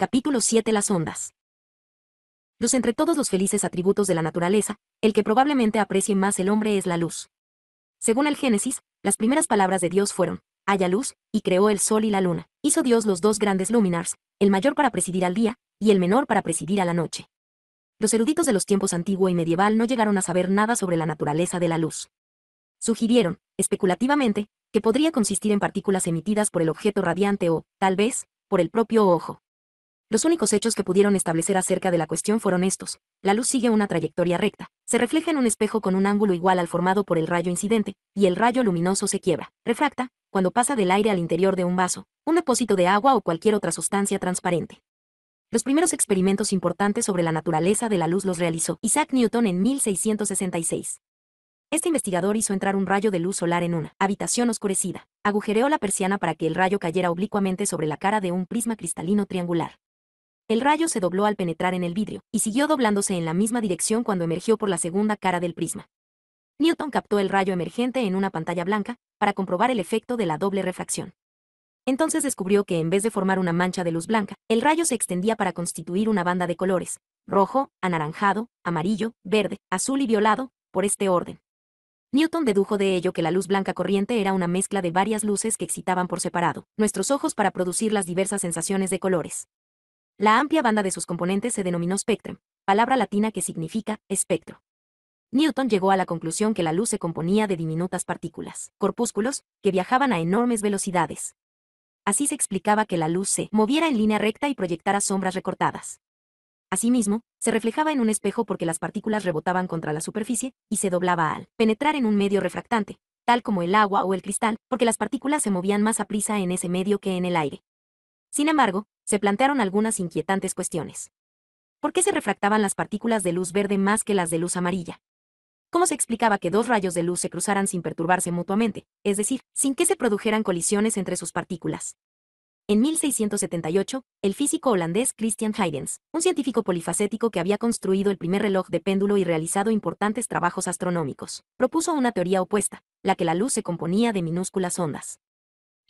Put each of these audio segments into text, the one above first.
Capítulo 7 Las ondas. Los entre todos los felices atributos de la naturaleza, el que probablemente aprecie más el hombre es la luz. Según el Génesis, las primeras palabras de Dios fueron, haya luz, y creó el sol y la luna. Hizo Dios los dos grandes luminars, el mayor para presidir al día, y el menor para presidir a la noche. Los eruditos de los tiempos antiguo y medieval no llegaron a saber nada sobre la naturaleza de la luz. Sugirieron, especulativamente, que podría consistir en partículas emitidas por el objeto radiante o, tal vez, por el propio ojo. Los únicos hechos que pudieron establecer acerca de la cuestión fueron estos. La luz sigue una trayectoria recta, se refleja en un espejo con un ángulo igual al formado por el rayo incidente, y el rayo luminoso se quiebra, refracta, cuando pasa del aire al interior de un vaso, un depósito de agua o cualquier otra sustancia transparente. Los primeros experimentos importantes sobre la naturaleza de la luz los realizó Isaac Newton en 1666. Este investigador hizo entrar un rayo de luz solar en una habitación oscurecida, agujereó la persiana para que el rayo cayera oblicuamente sobre la cara de un prisma cristalino triangular. El rayo se dobló al penetrar en el vidrio, y siguió doblándose en la misma dirección cuando emergió por la segunda cara del prisma. Newton captó el rayo emergente en una pantalla blanca, para comprobar el efecto de la doble refracción. Entonces descubrió que en vez de formar una mancha de luz blanca, el rayo se extendía para constituir una banda de colores, rojo, anaranjado, amarillo, verde, azul y violado, por este orden. Newton dedujo de ello que la luz blanca corriente era una mezcla de varias luces que excitaban por separado nuestros ojos para producir las diversas sensaciones de colores. La amplia banda de sus componentes se denominó spectrum, palabra latina que significa espectro. Newton llegó a la conclusión que la luz se componía de diminutas partículas, corpúsculos, que viajaban a enormes velocidades. Así se explicaba que la luz se moviera en línea recta y proyectara sombras recortadas. Asimismo, se reflejaba en un espejo porque las partículas rebotaban contra la superficie y se doblaba al penetrar en un medio refractante, tal como el agua o el cristal, porque las partículas se movían más a prisa en ese medio que en el aire. Sin embargo, se plantearon algunas inquietantes cuestiones. ¿Por qué se refractaban las partículas de luz verde más que las de luz amarilla? ¿Cómo se explicaba que dos rayos de luz se cruzaran sin perturbarse mutuamente, es decir, sin que se produjeran colisiones entre sus partículas? En 1678, el físico holandés Christian Huygens, un científico polifacético que había construido el primer reloj de péndulo y realizado importantes trabajos astronómicos, propuso una teoría opuesta, la que la luz se componía de minúsculas ondas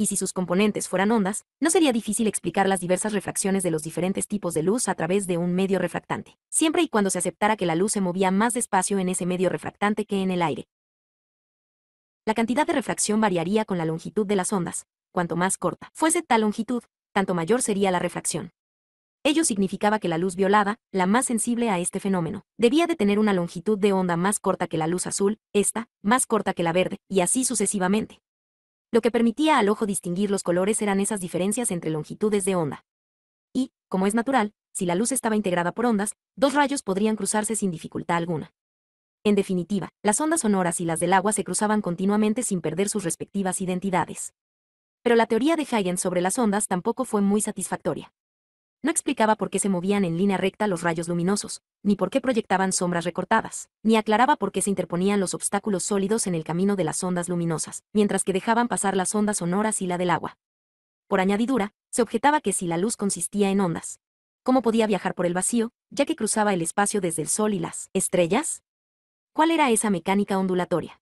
y si sus componentes fueran ondas, no sería difícil explicar las diversas refracciones de los diferentes tipos de luz a través de un medio refractante, siempre y cuando se aceptara que la luz se movía más despacio en ese medio refractante que en el aire. La cantidad de refracción variaría con la longitud de las ondas, cuanto más corta fuese tal longitud, tanto mayor sería la refracción. Ello significaba que la luz violada, la más sensible a este fenómeno, debía de tener una longitud de onda más corta que la luz azul, esta, más corta que la verde, y así sucesivamente. Lo que permitía al ojo distinguir los colores eran esas diferencias entre longitudes de onda. Y, como es natural, si la luz estaba integrada por ondas, dos rayos podrían cruzarse sin dificultad alguna. En definitiva, las ondas sonoras y las del agua se cruzaban continuamente sin perder sus respectivas identidades. Pero la teoría de Huygens sobre las ondas tampoco fue muy satisfactoria. No explicaba por qué se movían en línea recta los rayos luminosos, ni por qué proyectaban sombras recortadas, ni aclaraba por qué se interponían los obstáculos sólidos en el camino de las ondas luminosas, mientras que dejaban pasar las ondas sonoras y la del agua. Por añadidura, se objetaba que si la luz consistía en ondas, ¿cómo podía viajar por el vacío, ya que cruzaba el espacio desde el Sol y las estrellas? ¿Cuál era esa mecánica ondulatoria?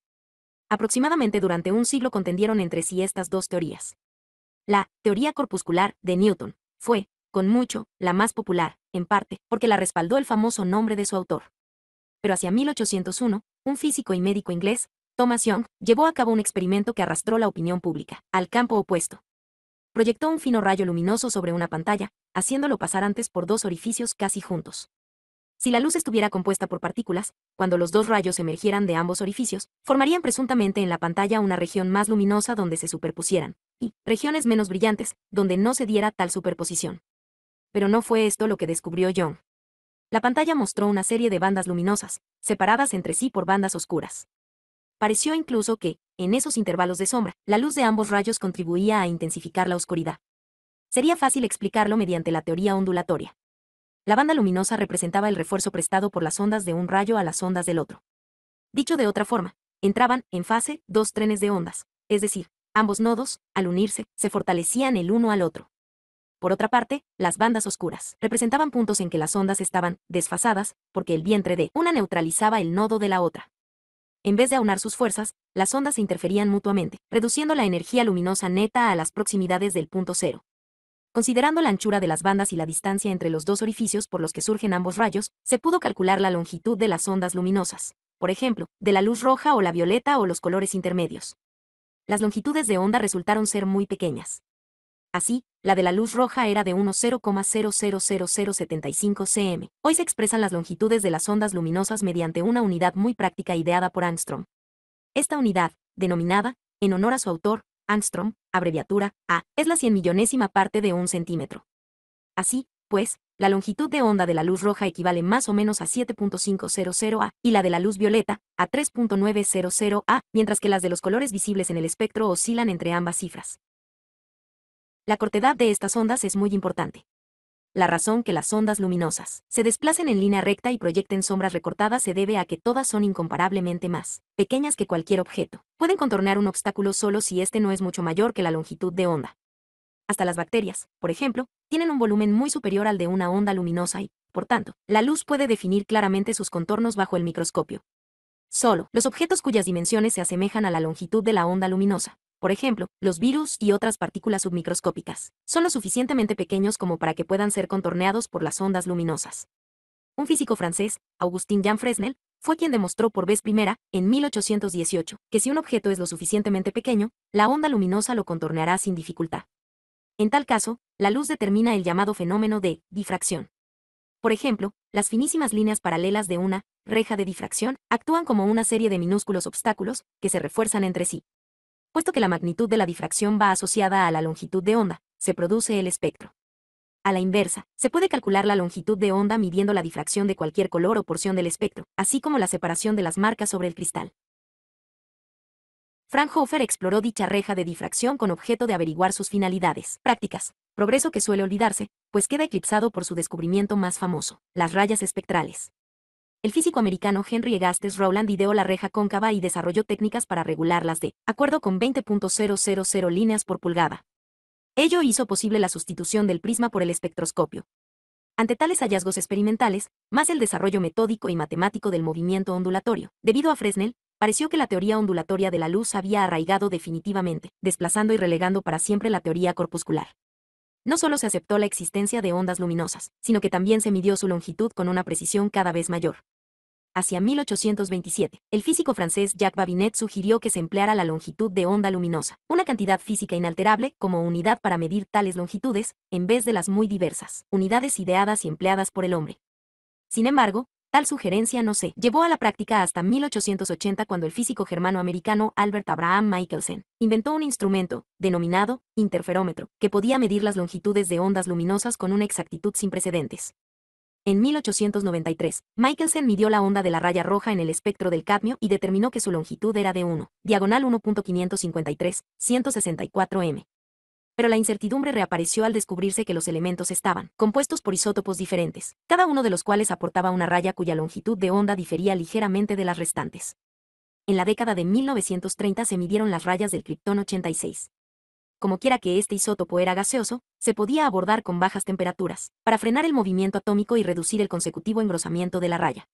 Aproximadamente durante un siglo contendieron entre sí estas dos teorías. La teoría corpuscular de Newton fue, con mucho, la más popular, en parte, porque la respaldó el famoso nombre de su autor. Pero hacia 1801, un físico y médico inglés, Thomas Young, llevó a cabo un experimento que arrastró la opinión pública al campo opuesto. Proyectó un fino rayo luminoso sobre una pantalla, haciéndolo pasar antes por dos orificios casi juntos. Si la luz estuviera compuesta por partículas, cuando los dos rayos emergieran de ambos orificios, formarían presuntamente en la pantalla una región más luminosa donde se superpusieran, y regiones menos brillantes, donde no se diera tal superposición pero no fue esto lo que descubrió John. La pantalla mostró una serie de bandas luminosas, separadas entre sí por bandas oscuras. Pareció incluso que, en esos intervalos de sombra, la luz de ambos rayos contribuía a intensificar la oscuridad. Sería fácil explicarlo mediante la teoría ondulatoria. La banda luminosa representaba el refuerzo prestado por las ondas de un rayo a las ondas del otro. Dicho de otra forma, entraban, en fase, dos trenes de ondas, es decir, ambos nodos, al unirse, se fortalecían el uno al otro. Por otra parte, las bandas oscuras representaban puntos en que las ondas estaban desfasadas, porque el vientre de una neutralizaba el nodo de la otra. En vez de aunar sus fuerzas, las ondas se interferían mutuamente, reduciendo la energía luminosa neta a las proximidades del punto cero. Considerando la anchura de las bandas y la distancia entre los dos orificios por los que surgen ambos rayos, se pudo calcular la longitud de las ondas luminosas, por ejemplo, de la luz roja o la violeta o los colores intermedios. Las longitudes de onda resultaron ser muy pequeñas. Así, la de la luz roja era de 1,000075 cm. Hoy se expresan las longitudes de las ondas luminosas mediante una unidad muy práctica ideada por Armstrong. Esta unidad, denominada, en honor a su autor, Armstrong, abreviatura, A, es la cienmillonésima millonésima parte de un centímetro. Así, pues, la longitud de onda de la luz roja equivale más o menos a 7.500 A y la de la luz violeta a 3.900 A, mientras que las de los colores visibles en el espectro oscilan entre ambas cifras. La cortedad de estas ondas es muy importante. La razón que las ondas luminosas se desplacen en línea recta y proyecten sombras recortadas se debe a que todas son incomparablemente más pequeñas que cualquier objeto. Pueden contornar un obstáculo solo si este no es mucho mayor que la longitud de onda. Hasta las bacterias, por ejemplo, tienen un volumen muy superior al de una onda luminosa y, por tanto, la luz puede definir claramente sus contornos bajo el microscopio. Solo los objetos cuyas dimensiones se asemejan a la longitud de la onda luminosa por ejemplo, los virus y otras partículas submicroscópicas son lo suficientemente pequeños como para que puedan ser contorneados por las ondas luminosas. Un físico francés, Augustin Jean Fresnel, fue quien demostró por vez primera, en 1818, que si un objeto es lo suficientemente pequeño, la onda luminosa lo contorneará sin dificultad. En tal caso, la luz determina el llamado fenómeno de difracción. Por ejemplo, las finísimas líneas paralelas de una reja de difracción actúan como una serie de minúsculos obstáculos que se refuerzan entre sí, puesto que la magnitud de la difracción va asociada a la longitud de onda, se produce el espectro. A la inversa, se puede calcular la longitud de onda midiendo la difracción de cualquier color o porción del espectro, así como la separación de las marcas sobre el cristal. Fraunhofer exploró dicha reja de difracción con objeto de averiguar sus finalidades prácticas, progreso que suele olvidarse, pues queda eclipsado por su descubrimiento más famoso, las rayas espectrales. El físico americano Henry Egastes Rowland ideó la reja cóncava y desarrolló técnicas para regularlas de acuerdo con 20.000 líneas por pulgada. Ello hizo posible la sustitución del prisma por el espectroscopio. Ante tales hallazgos experimentales, más el desarrollo metódico y matemático del movimiento ondulatorio, debido a Fresnel, pareció que la teoría ondulatoria de la luz había arraigado definitivamente, desplazando y relegando para siempre la teoría corpuscular. No solo se aceptó la existencia de ondas luminosas, sino que también se midió su longitud con una precisión cada vez mayor. Hacia 1827, el físico francés Jacques Babinet sugirió que se empleara la longitud de onda luminosa, una cantidad física inalterable, como unidad para medir tales longitudes, en vez de las muy diversas unidades ideadas y empleadas por el hombre. Sin embargo, Tal sugerencia no se llevó a la práctica hasta 1880 cuando el físico germano-americano Albert Abraham Michelson inventó un instrumento, denominado interferómetro, que podía medir las longitudes de ondas luminosas con una exactitud sin precedentes. En 1893, Michelson midió la onda de la raya roja en el espectro del cadmio y determinó que su longitud era de 1, diagonal 1.553, 164 m pero la incertidumbre reapareció al descubrirse que los elementos estaban compuestos por isótopos diferentes, cada uno de los cuales aportaba una raya cuya longitud de onda difería ligeramente de las restantes. En la década de 1930 se midieron las rayas del Krypton 86. Como quiera que este isótopo era gaseoso, se podía abordar con bajas temperaturas, para frenar el movimiento atómico y reducir el consecutivo engrosamiento de la raya.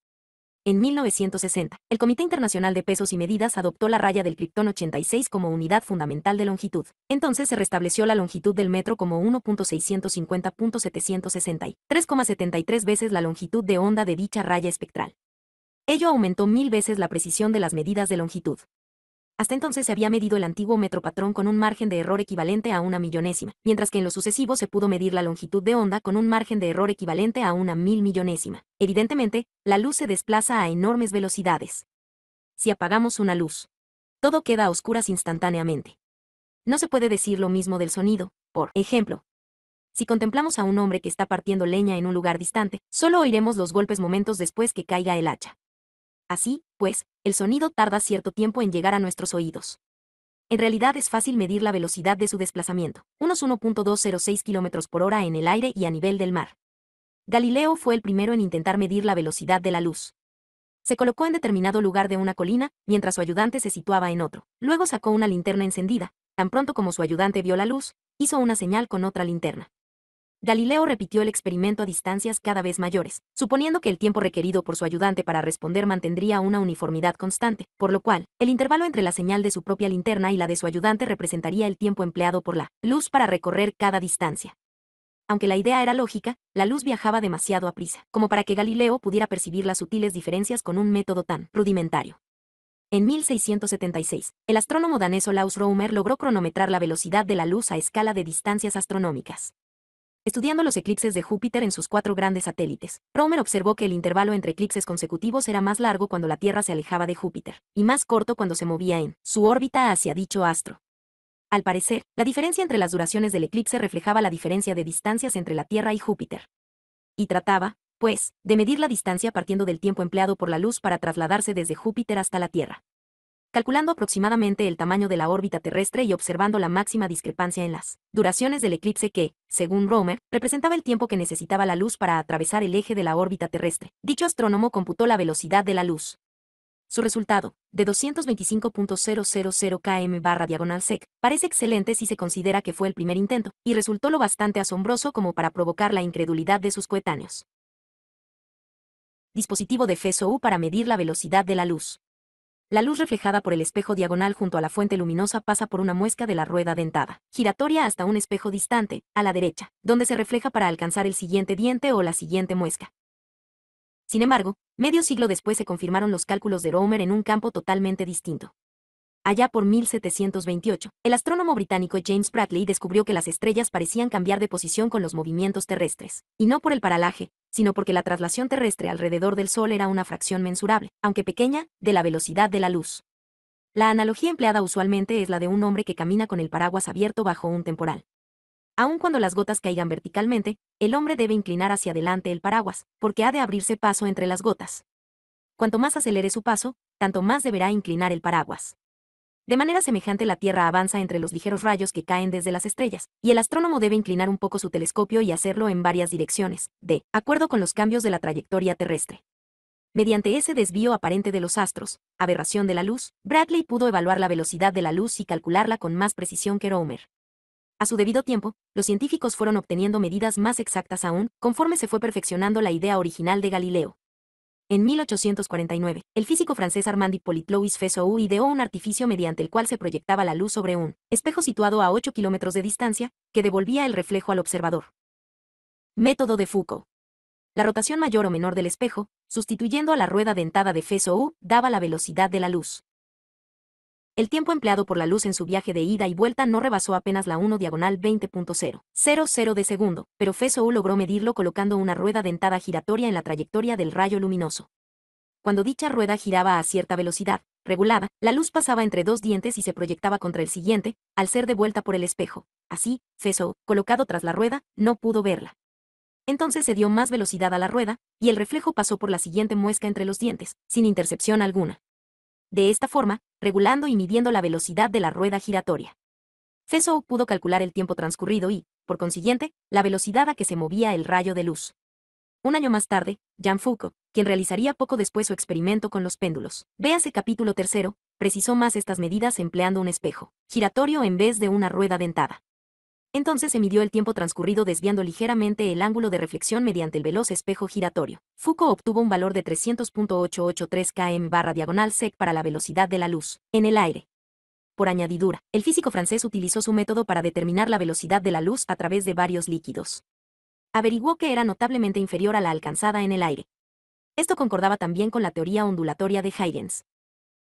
En 1960, el Comité Internacional de Pesos y Medidas adoptó la raya del criptón 86 como unidad fundamental de longitud. Entonces se restableció la longitud del metro como 1.650.760 3,73 veces la longitud de onda de dicha raya espectral. Ello aumentó mil veces la precisión de las medidas de longitud. Hasta entonces se había medido el antiguo metro patrón con un margen de error equivalente a una millonésima, mientras que en lo sucesivo se pudo medir la longitud de onda con un margen de error equivalente a una mil millonésima. Evidentemente, la luz se desplaza a enormes velocidades. Si apagamos una luz, todo queda a oscuras instantáneamente. No se puede decir lo mismo del sonido, por ejemplo. Si contemplamos a un hombre que está partiendo leña en un lugar distante, solo oiremos los golpes momentos después que caiga el hacha. Así, pues, el sonido tarda cierto tiempo en llegar a nuestros oídos. En realidad es fácil medir la velocidad de su desplazamiento, unos 1.206 km por hora en el aire y a nivel del mar. Galileo fue el primero en intentar medir la velocidad de la luz. Se colocó en determinado lugar de una colina, mientras su ayudante se situaba en otro. Luego sacó una linterna encendida. Tan pronto como su ayudante vio la luz, hizo una señal con otra linterna. Galileo repitió el experimento a distancias cada vez mayores, suponiendo que el tiempo requerido por su ayudante para responder mantendría una uniformidad constante, por lo cual, el intervalo entre la señal de su propia linterna y la de su ayudante representaría el tiempo empleado por la luz para recorrer cada distancia. Aunque la idea era lógica, la luz viajaba demasiado a prisa, como para que Galileo pudiera percibir las sutiles diferencias con un método tan rudimentario. En 1676, el astrónomo danés Laus Rohmer logró cronometrar la velocidad de la luz a escala de distancias astronómicas estudiando los eclipses de Júpiter en sus cuatro grandes satélites. Romer observó que el intervalo entre eclipses consecutivos era más largo cuando la Tierra se alejaba de Júpiter, y más corto cuando se movía en su órbita hacia dicho astro. Al parecer, la diferencia entre las duraciones del eclipse reflejaba la diferencia de distancias entre la Tierra y Júpiter. Y trataba, pues, de medir la distancia partiendo del tiempo empleado por la luz para trasladarse desde Júpiter hasta la Tierra calculando aproximadamente el tamaño de la órbita terrestre y observando la máxima discrepancia en las duraciones del eclipse que, según Romer, representaba el tiempo que necesitaba la luz para atravesar el eje de la órbita terrestre. Dicho astrónomo computó la velocidad de la luz. Su resultado, de 225.000 km barra diagonal sec, parece excelente si se considera que fue el primer intento, y resultó lo bastante asombroso como para provocar la incredulidad de sus coetáneos. Dispositivo de FESO-U para medir la velocidad de la luz. La luz reflejada por el espejo diagonal junto a la fuente luminosa pasa por una muesca de la rueda dentada, giratoria hasta un espejo distante, a la derecha, donde se refleja para alcanzar el siguiente diente o la siguiente muesca. Sin embargo, medio siglo después se confirmaron los cálculos de Romer en un campo totalmente distinto. Allá por 1728, el astrónomo británico James Bradley descubrió que las estrellas parecían cambiar de posición con los movimientos terrestres, y no por el paralaje, sino porque la traslación terrestre alrededor del Sol era una fracción mensurable, aunque pequeña, de la velocidad de la luz. La analogía empleada usualmente es la de un hombre que camina con el paraguas abierto bajo un temporal. Aun cuando las gotas caigan verticalmente, el hombre debe inclinar hacia adelante el paraguas, porque ha de abrirse paso entre las gotas. Cuanto más acelere su paso, tanto más deberá inclinar el paraguas. De manera semejante la Tierra avanza entre los ligeros rayos que caen desde las estrellas, y el astrónomo debe inclinar un poco su telescopio y hacerlo en varias direcciones, de acuerdo con los cambios de la trayectoria terrestre. Mediante ese desvío aparente de los astros, aberración de la luz, Bradley pudo evaluar la velocidad de la luz y calcularla con más precisión que Roemer. A su debido tiempo, los científicos fueron obteniendo medidas más exactas aún, conforme se fue perfeccionando la idea original de Galileo. En 1849, el físico francés Armand Hippolyte Louis Fesou ideó un artificio mediante el cual se proyectaba la luz sobre un espejo situado a 8 kilómetros de distancia, que devolvía el reflejo al observador. Método de Foucault. La rotación mayor o menor del espejo, sustituyendo a la rueda dentada de Fesou, daba la velocidad de la luz. El tiempo empleado por la luz en su viaje de ida y vuelta no rebasó apenas la 1 diagonal 20.000 de segundo, pero FSO logró medirlo colocando una rueda dentada giratoria en la trayectoria del rayo luminoso. Cuando dicha rueda giraba a cierta velocidad, regulada, la luz pasaba entre dos dientes y se proyectaba contra el siguiente, al ser devuelta por el espejo. Así, feso colocado tras la rueda, no pudo verla. Entonces se dio más velocidad a la rueda, y el reflejo pasó por la siguiente muesca entre los dientes, sin intercepción alguna de esta forma, regulando y midiendo la velocidad de la rueda giratoria. Fesou pudo calcular el tiempo transcurrido y, por consiguiente, la velocidad a que se movía el rayo de luz. Un año más tarde, Jan Foucault, quien realizaría poco después su experimento con los péndulos, véase capítulo tercero, precisó más estas medidas empleando un espejo giratorio en vez de una rueda dentada. Entonces se midió el tiempo transcurrido desviando ligeramente el ángulo de reflexión mediante el veloz espejo giratorio. Foucault obtuvo un valor de 300.883 km barra diagonal sec para la velocidad de la luz, en el aire. Por añadidura, el físico francés utilizó su método para determinar la velocidad de la luz a través de varios líquidos. Averiguó que era notablemente inferior a la alcanzada en el aire. Esto concordaba también con la teoría ondulatoria de Huygens.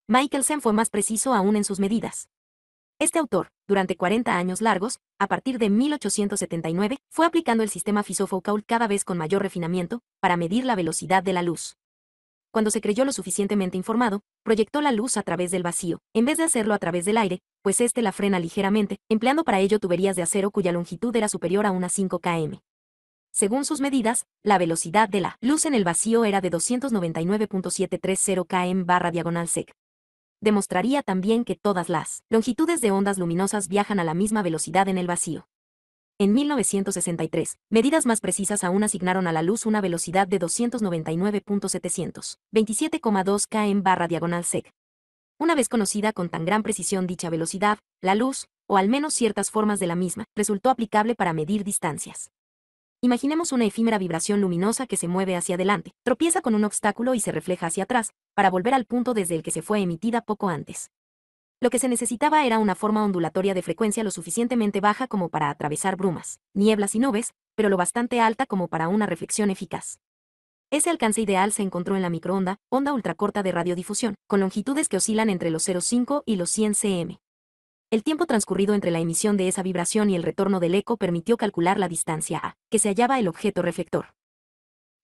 Michelson fue más preciso aún en sus medidas. Este autor, durante 40 años largos, a partir de 1879, fue aplicando el sistema fizeau cada vez con mayor refinamiento para medir la velocidad de la luz. Cuando se creyó lo suficientemente informado, proyectó la luz a través del vacío, en vez de hacerlo a través del aire, pues éste la frena ligeramente, empleando para ello tuberías de acero cuya longitud era superior a unas 5 km. Según sus medidas, la velocidad de la luz en el vacío era de 299.730 km barra diagonal sec, demostraría también que todas las longitudes de ondas luminosas viajan a la misma velocidad en el vacío. En 1963, medidas más precisas aún asignaron a la luz una velocidad de 299.700, 27,2 km barra diagonal sec. Una vez conocida con tan gran precisión dicha velocidad, la luz, o al menos ciertas formas de la misma, resultó aplicable para medir distancias. Imaginemos una efímera vibración luminosa que se mueve hacia adelante, tropieza con un obstáculo y se refleja hacia atrás, para volver al punto desde el que se fue emitida poco antes. Lo que se necesitaba era una forma ondulatoria de frecuencia lo suficientemente baja como para atravesar brumas, nieblas y nubes, pero lo bastante alta como para una reflexión eficaz. Ese alcance ideal se encontró en la microonda, onda ultracorta de radiodifusión, con longitudes que oscilan entre los 0,5 y los 100 cm. El tiempo transcurrido entre la emisión de esa vibración y el retorno del eco permitió calcular la distancia a que se hallaba el objeto reflector.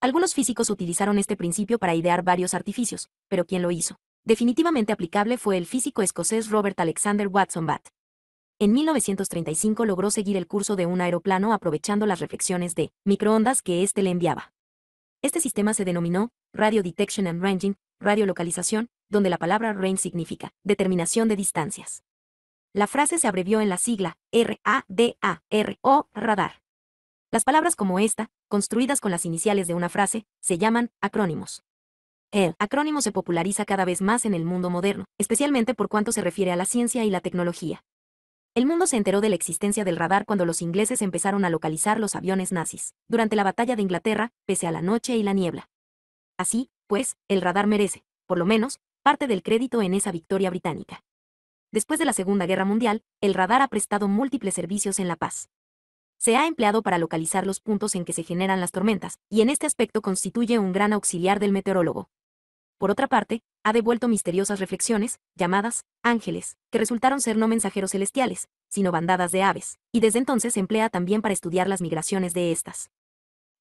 Algunos físicos utilizaron este principio para idear varios artificios, pero quien lo hizo definitivamente aplicable fue el físico escocés Robert Alexander Watson Batt. En 1935 logró seguir el curso de un aeroplano aprovechando las reflexiones de microondas que éste le enviaba. Este sistema se denominó Radio Detection and Ranging, radiolocalización, donde la palabra range significa determinación de distancias. La frase se abrevió en la sigla R-A-D-A-R-O, radar. Las palabras como esta, construidas con las iniciales de una frase, se llaman acrónimos. El acrónimo se populariza cada vez más en el mundo moderno, especialmente por cuanto se refiere a la ciencia y la tecnología. El mundo se enteró de la existencia del radar cuando los ingleses empezaron a localizar los aviones nazis, durante la batalla de Inglaterra, pese a la noche y la niebla. Así, pues, el radar merece, por lo menos, parte del crédito en esa victoria británica. Después de la Segunda Guerra Mundial, el radar ha prestado múltiples servicios en la paz. Se ha empleado para localizar los puntos en que se generan las tormentas, y en este aspecto constituye un gran auxiliar del meteorólogo. Por otra parte, ha devuelto misteriosas reflexiones, llamadas ángeles, que resultaron ser no mensajeros celestiales, sino bandadas de aves, y desde entonces se emplea también para estudiar las migraciones de estas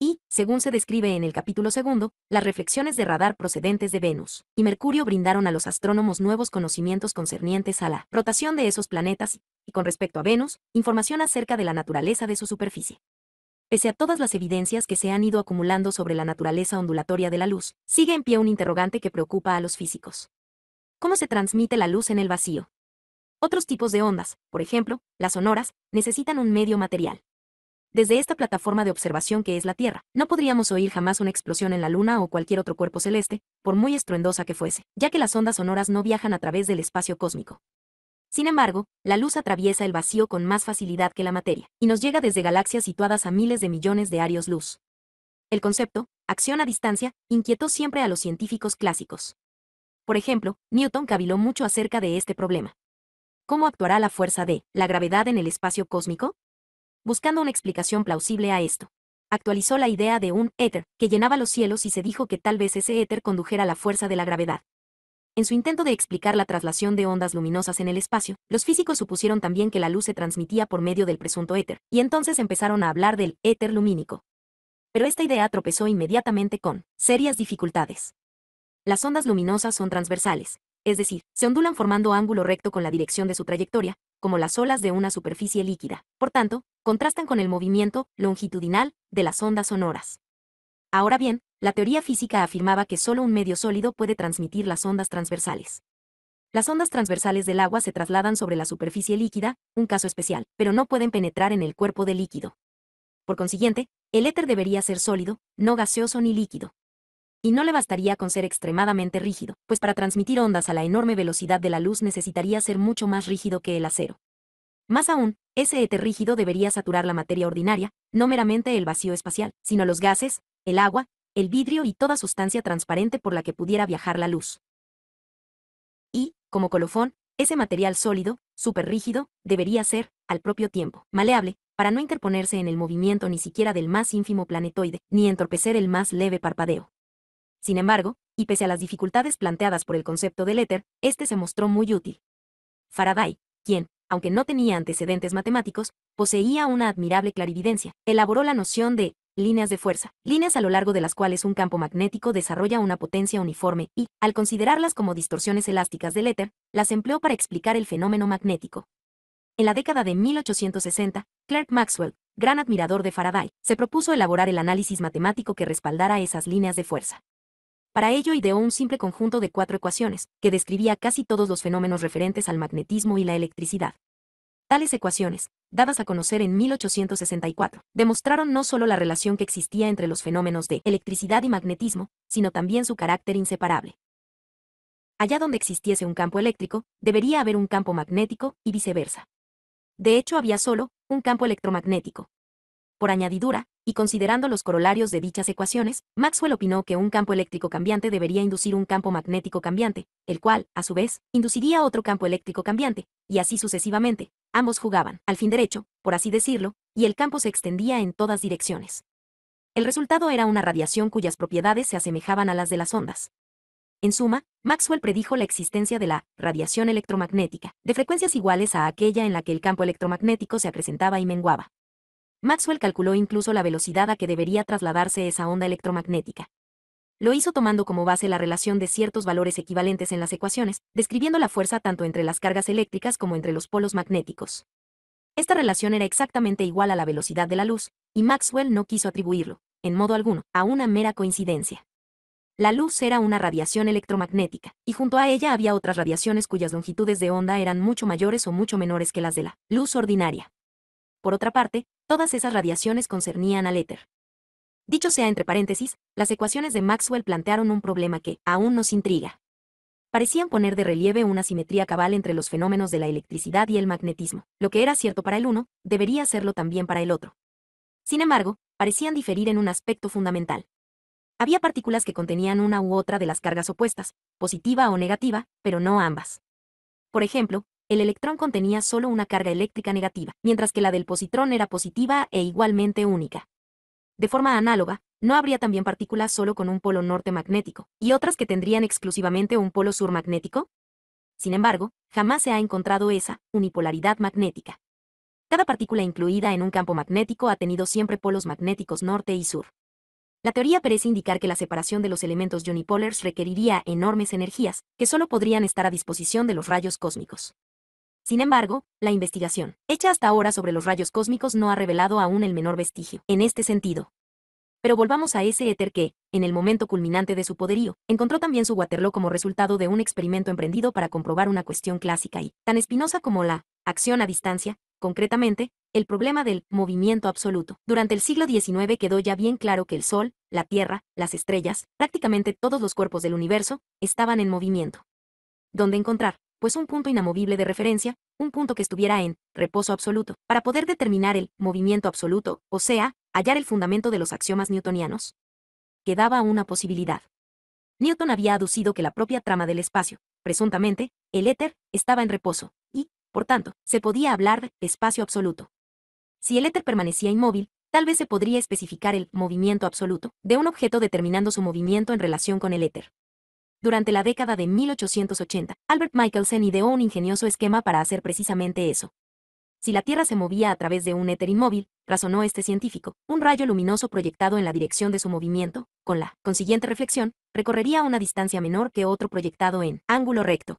y, según se describe en el capítulo segundo, las reflexiones de radar procedentes de Venus y Mercurio brindaron a los astrónomos nuevos conocimientos concernientes a la rotación de esos planetas y, con respecto a Venus, información acerca de la naturaleza de su superficie. Pese a todas las evidencias que se han ido acumulando sobre la naturaleza ondulatoria de la luz, sigue en pie un interrogante que preocupa a los físicos. ¿Cómo se transmite la luz en el vacío? Otros tipos de ondas, por ejemplo, las sonoras, necesitan un medio material. Desde esta plataforma de observación que es la Tierra, no podríamos oír jamás una explosión en la Luna o cualquier otro cuerpo celeste, por muy estruendosa que fuese, ya que las ondas sonoras no viajan a través del espacio cósmico. Sin embargo, la luz atraviesa el vacío con más facilidad que la materia, y nos llega desde galaxias situadas a miles de millones de años luz. El concepto, acción a distancia, inquietó siempre a los científicos clásicos. Por ejemplo, Newton caviló mucho acerca de este problema. ¿Cómo actuará la fuerza de la gravedad en el espacio cósmico? buscando una explicación plausible a esto. Actualizó la idea de un éter, que llenaba los cielos y se dijo que tal vez ese éter condujera la fuerza de la gravedad. En su intento de explicar la traslación de ondas luminosas en el espacio, los físicos supusieron también que la luz se transmitía por medio del presunto éter, y entonces empezaron a hablar del éter lumínico. Pero esta idea tropezó inmediatamente con serias dificultades. Las ondas luminosas son transversales, es decir, se ondulan formando ángulo recto con la dirección de su trayectoria, como las olas de una superficie líquida. Por tanto, contrastan con el movimiento longitudinal de las ondas sonoras. Ahora bien, la teoría física afirmaba que solo un medio sólido puede transmitir las ondas transversales. Las ondas transversales del agua se trasladan sobre la superficie líquida, un caso especial, pero no pueden penetrar en el cuerpo del líquido. Por consiguiente, el éter debería ser sólido, no gaseoso ni líquido y no le bastaría con ser extremadamente rígido, pues para transmitir ondas a la enorme velocidad de la luz necesitaría ser mucho más rígido que el acero. Más aún, ese éter rígido debería saturar la materia ordinaria, no meramente el vacío espacial, sino los gases, el agua, el vidrio y toda sustancia transparente por la que pudiera viajar la luz. Y, como colofón, ese material sólido, súper rígido, debería ser, al propio tiempo, maleable, para no interponerse en el movimiento ni siquiera del más ínfimo planetoide, ni entorpecer el más leve parpadeo. Sin embargo, y pese a las dificultades planteadas por el concepto del éter, este se mostró muy útil. Faraday, quien, aunque no tenía antecedentes matemáticos, poseía una admirable clarividencia, elaboró la noción de líneas de fuerza, líneas a lo largo de las cuales un campo magnético desarrolla una potencia uniforme y, al considerarlas como distorsiones elásticas del éter, las empleó para explicar el fenómeno magnético. En la década de 1860, Clerk Maxwell, gran admirador de Faraday, se propuso elaborar el análisis matemático que respaldara esas líneas de fuerza. Para ello ideó un simple conjunto de cuatro ecuaciones, que describía casi todos los fenómenos referentes al magnetismo y la electricidad. Tales ecuaciones, dadas a conocer en 1864, demostraron no solo la relación que existía entre los fenómenos de electricidad y magnetismo, sino también su carácter inseparable. Allá donde existiese un campo eléctrico, debería haber un campo magnético, y viceversa. De hecho, había solo un campo electromagnético, por añadidura, y considerando los corolarios de dichas ecuaciones, Maxwell opinó que un campo eléctrico cambiante debería inducir un campo magnético cambiante, el cual, a su vez, induciría otro campo eléctrico cambiante, y así sucesivamente, ambos jugaban, al fin derecho, por así decirlo, y el campo se extendía en todas direcciones. El resultado era una radiación cuyas propiedades se asemejaban a las de las ondas. En suma, Maxwell predijo la existencia de la radiación electromagnética, de frecuencias iguales a aquella en la que el campo electromagnético se presentaba y menguaba. Maxwell calculó incluso la velocidad a que debería trasladarse esa onda electromagnética. Lo hizo tomando como base la relación de ciertos valores equivalentes en las ecuaciones, describiendo la fuerza tanto entre las cargas eléctricas como entre los polos magnéticos. Esta relación era exactamente igual a la velocidad de la luz, y Maxwell no quiso atribuirlo, en modo alguno, a una mera coincidencia. La luz era una radiación electromagnética, y junto a ella había otras radiaciones cuyas longitudes de onda eran mucho mayores o mucho menores que las de la luz ordinaria. Por otra parte, todas esas radiaciones concernían al éter. Dicho sea entre paréntesis, las ecuaciones de Maxwell plantearon un problema que aún nos intriga. Parecían poner de relieve una simetría cabal entre los fenómenos de la electricidad y el magnetismo. Lo que era cierto para el uno, debería serlo también para el otro. Sin embargo, parecían diferir en un aspecto fundamental. Había partículas que contenían una u otra de las cargas opuestas, positiva o negativa, pero no ambas. Por ejemplo, el electrón contenía solo una carga eléctrica negativa, mientras que la del positrón era positiva e igualmente única. De forma análoga, no habría también partículas solo con un polo norte magnético, y otras que tendrían exclusivamente un polo sur magnético? Sin embargo, jamás se ha encontrado esa unipolaridad magnética. Cada partícula incluida en un campo magnético ha tenido siempre polos magnéticos norte y sur. La teoría parece indicar que la separación de los elementos unipolares requeriría enormes energías, que solo podrían estar a disposición de los rayos cósmicos. Sin embargo, la investigación hecha hasta ahora sobre los rayos cósmicos no ha revelado aún el menor vestigio en este sentido. Pero volvamos a ese éter que, en el momento culminante de su poderío, encontró también su Waterloo como resultado de un experimento emprendido para comprobar una cuestión clásica y tan espinosa como la acción a distancia, concretamente, el problema del movimiento absoluto. Durante el siglo XIX quedó ya bien claro que el Sol, la Tierra, las estrellas, prácticamente todos los cuerpos del universo, estaban en movimiento. ¿Dónde encontrar pues un punto inamovible de referencia, un punto que estuviera en reposo absoluto, para poder determinar el movimiento absoluto, o sea, hallar el fundamento de los axiomas newtonianos. Quedaba una posibilidad. Newton había aducido que la propia trama del espacio, presuntamente, el éter, estaba en reposo, y, por tanto, se podía hablar de espacio absoluto. Si el éter permanecía inmóvil, tal vez se podría especificar el movimiento absoluto de un objeto determinando su movimiento en relación con el éter. Durante la década de 1880, Albert Michelson ideó un ingenioso esquema para hacer precisamente eso. Si la Tierra se movía a través de un éter inmóvil, razonó este científico, un rayo luminoso proyectado en la dirección de su movimiento, con la consiguiente reflexión, recorrería una distancia menor que otro proyectado en ángulo recto.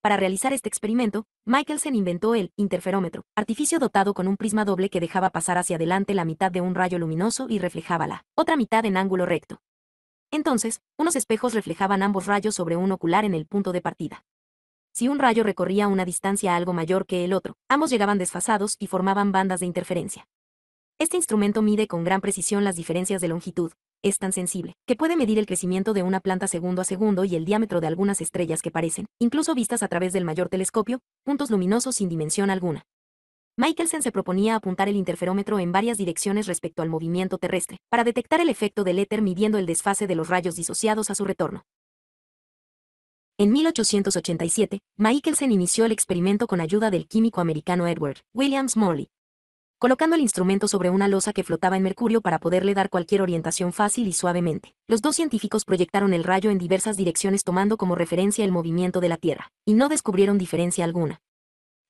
Para realizar este experimento, Michelson inventó el interferómetro, artificio dotado con un prisma doble que dejaba pasar hacia adelante la mitad de un rayo luminoso y reflejaba la otra mitad en ángulo recto. Entonces, unos espejos reflejaban ambos rayos sobre un ocular en el punto de partida. Si un rayo recorría una distancia algo mayor que el otro, ambos llegaban desfasados y formaban bandas de interferencia. Este instrumento mide con gran precisión las diferencias de longitud, es tan sensible, que puede medir el crecimiento de una planta segundo a segundo y el diámetro de algunas estrellas que parecen, incluso vistas a través del mayor telescopio, puntos luminosos sin dimensión alguna. Michelsen se proponía apuntar el interferómetro en varias direcciones respecto al movimiento terrestre, para detectar el efecto del éter midiendo el desfase de los rayos disociados a su retorno. En 1887, Michelsen inició el experimento con ayuda del químico americano Edward Williams Morley, colocando el instrumento sobre una losa que flotaba en mercurio para poderle dar cualquier orientación fácil y suavemente. Los dos científicos proyectaron el rayo en diversas direcciones tomando como referencia el movimiento de la Tierra, y no descubrieron diferencia alguna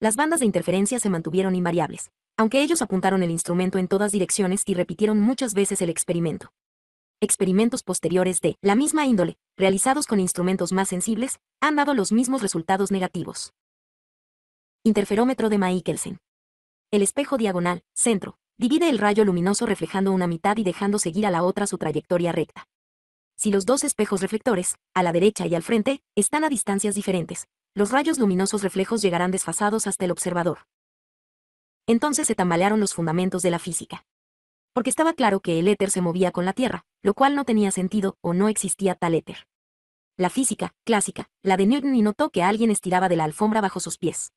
las bandas de interferencia se mantuvieron invariables, aunque ellos apuntaron el instrumento en todas direcciones y repitieron muchas veces el experimento. Experimentos posteriores de la misma índole, realizados con instrumentos más sensibles, han dado los mismos resultados negativos. Interferómetro de Michelsen. El espejo diagonal, centro, divide el rayo luminoso reflejando una mitad y dejando seguir a la otra su trayectoria recta. Si los dos espejos reflectores, a la derecha y al frente, están a distancias diferentes, los rayos luminosos reflejos llegarán desfasados hasta el observador. Entonces se tambalearon los fundamentos de la física. Porque estaba claro que el éter se movía con la Tierra, lo cual no tenía sentido o no existía tal éter. La física, clásica, la de Newton y notó que alguien estiraba de la alfombra bajo sus pies.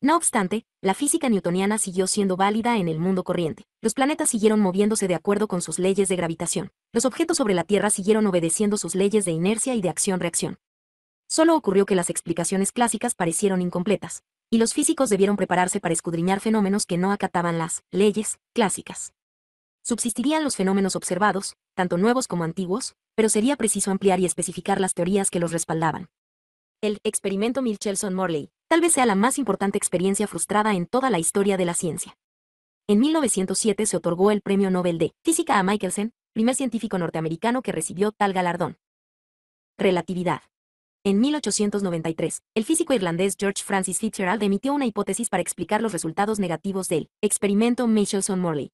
No obstante, la física newtoniana siguió siendo válida en el mundo corriente. Los planetas siguieron moviéndose de acuerdo con sus leyes de gravitación. Los objetos sobre la Tierra siguieron obedeciendo sus leyes de inercia y de acción-reacción solo ocurrió que las explicaciones clásicas parecieron incompletas, y los físicos debieron prepararse para escudriñar fenómenos que no acataban las leyes clásicas. Subsistirían los fenómenos observados, tanto nuevos como antiguos, pero sería preciso ampliar y especificar las teorías que los respaldaban. El experimento Michelson-Morley tal vez sea la más importante experiencia frustrada en toda la historia de la ciencia. En 1907 se otorgó el Premio Nobel de Física a Michelson, primer científico norteamericano que recibió tal galardón. Relatividad. En 1893, el físico irlandés George Francis Fitzgerald emitió una hipótesis para explicar los resultados negativos del experimento Michelson-Morley.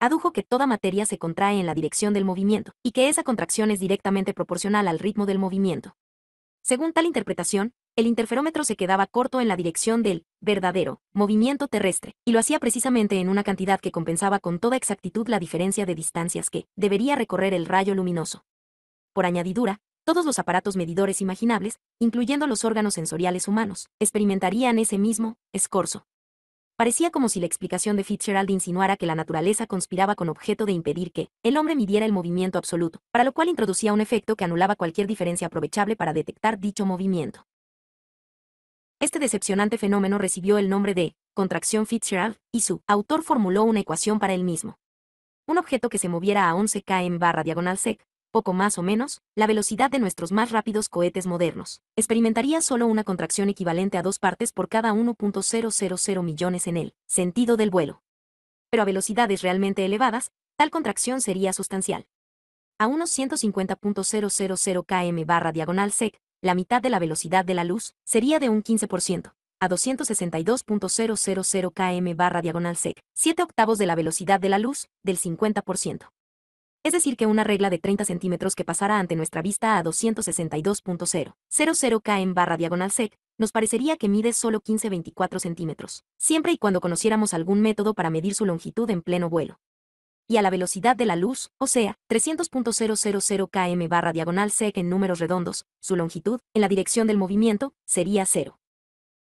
Adujo que toda materia se contrae en la dirección del movimiento, y que esa contracción es directamente proporcional al ritmo del movimiento. Según tal interpretación, el interferómetro se quedaba corto en la dirección del verdadero movimiento terrestre, y lo hacía precisamente en una cantidad que compensaba con toda exactitud la diferencia de distancias que debería recorrer el rayo luminoso. Por añadidura, todos los aparatos medidores imaginables, incluyendo los órganos sensoriales humanos, experimentarían ese mismo escorzo. Parecía como si la explicación de Fitzgerald insinuara que la naturaleza conspiraba con objeto de impedir que el hombre midiera el movimiento absoluto, para lo cual introducía un efecto que anulaba cualquier diferencia aprovechable para detectar dicho movimiento. Este decepcionante fenómeno recibió el nombre de contracción Fitzgerald, y su autor formuló una ecuación para él mismo. Un objeto que se moviera a 11 km barra diagonal sec poco más o menos, la velocidad de nuestros más rápidos cohetes modernos. Experimentaría solo una contracción equivalente a dos partes por cada 1.000 millones en el sentido del vuelo. Pero a velocidades realmente elevadas, tal contracción sería sustancial. A unos 150.000 km barra diagonal sec, la mitad de la velocidad de la luz sería de un 15% a 262.000 km barra diagonal sec, 7 octavos de la velocidad de la luz, del 50% es decir que una regla de 30 centímetros que pasara ante nuestra vista a 262.000 km barra diagonal sec, nos parecería que mide solo 15.24 centímetros, siempre y cuando conociéramos algún método para medir su longitud en pleno vuelo. Y a la velocidad de la luz, o sea, 300.000 km barra diagonal sec en números redondos, su longitud, en la dirección del movimiento, sería cero.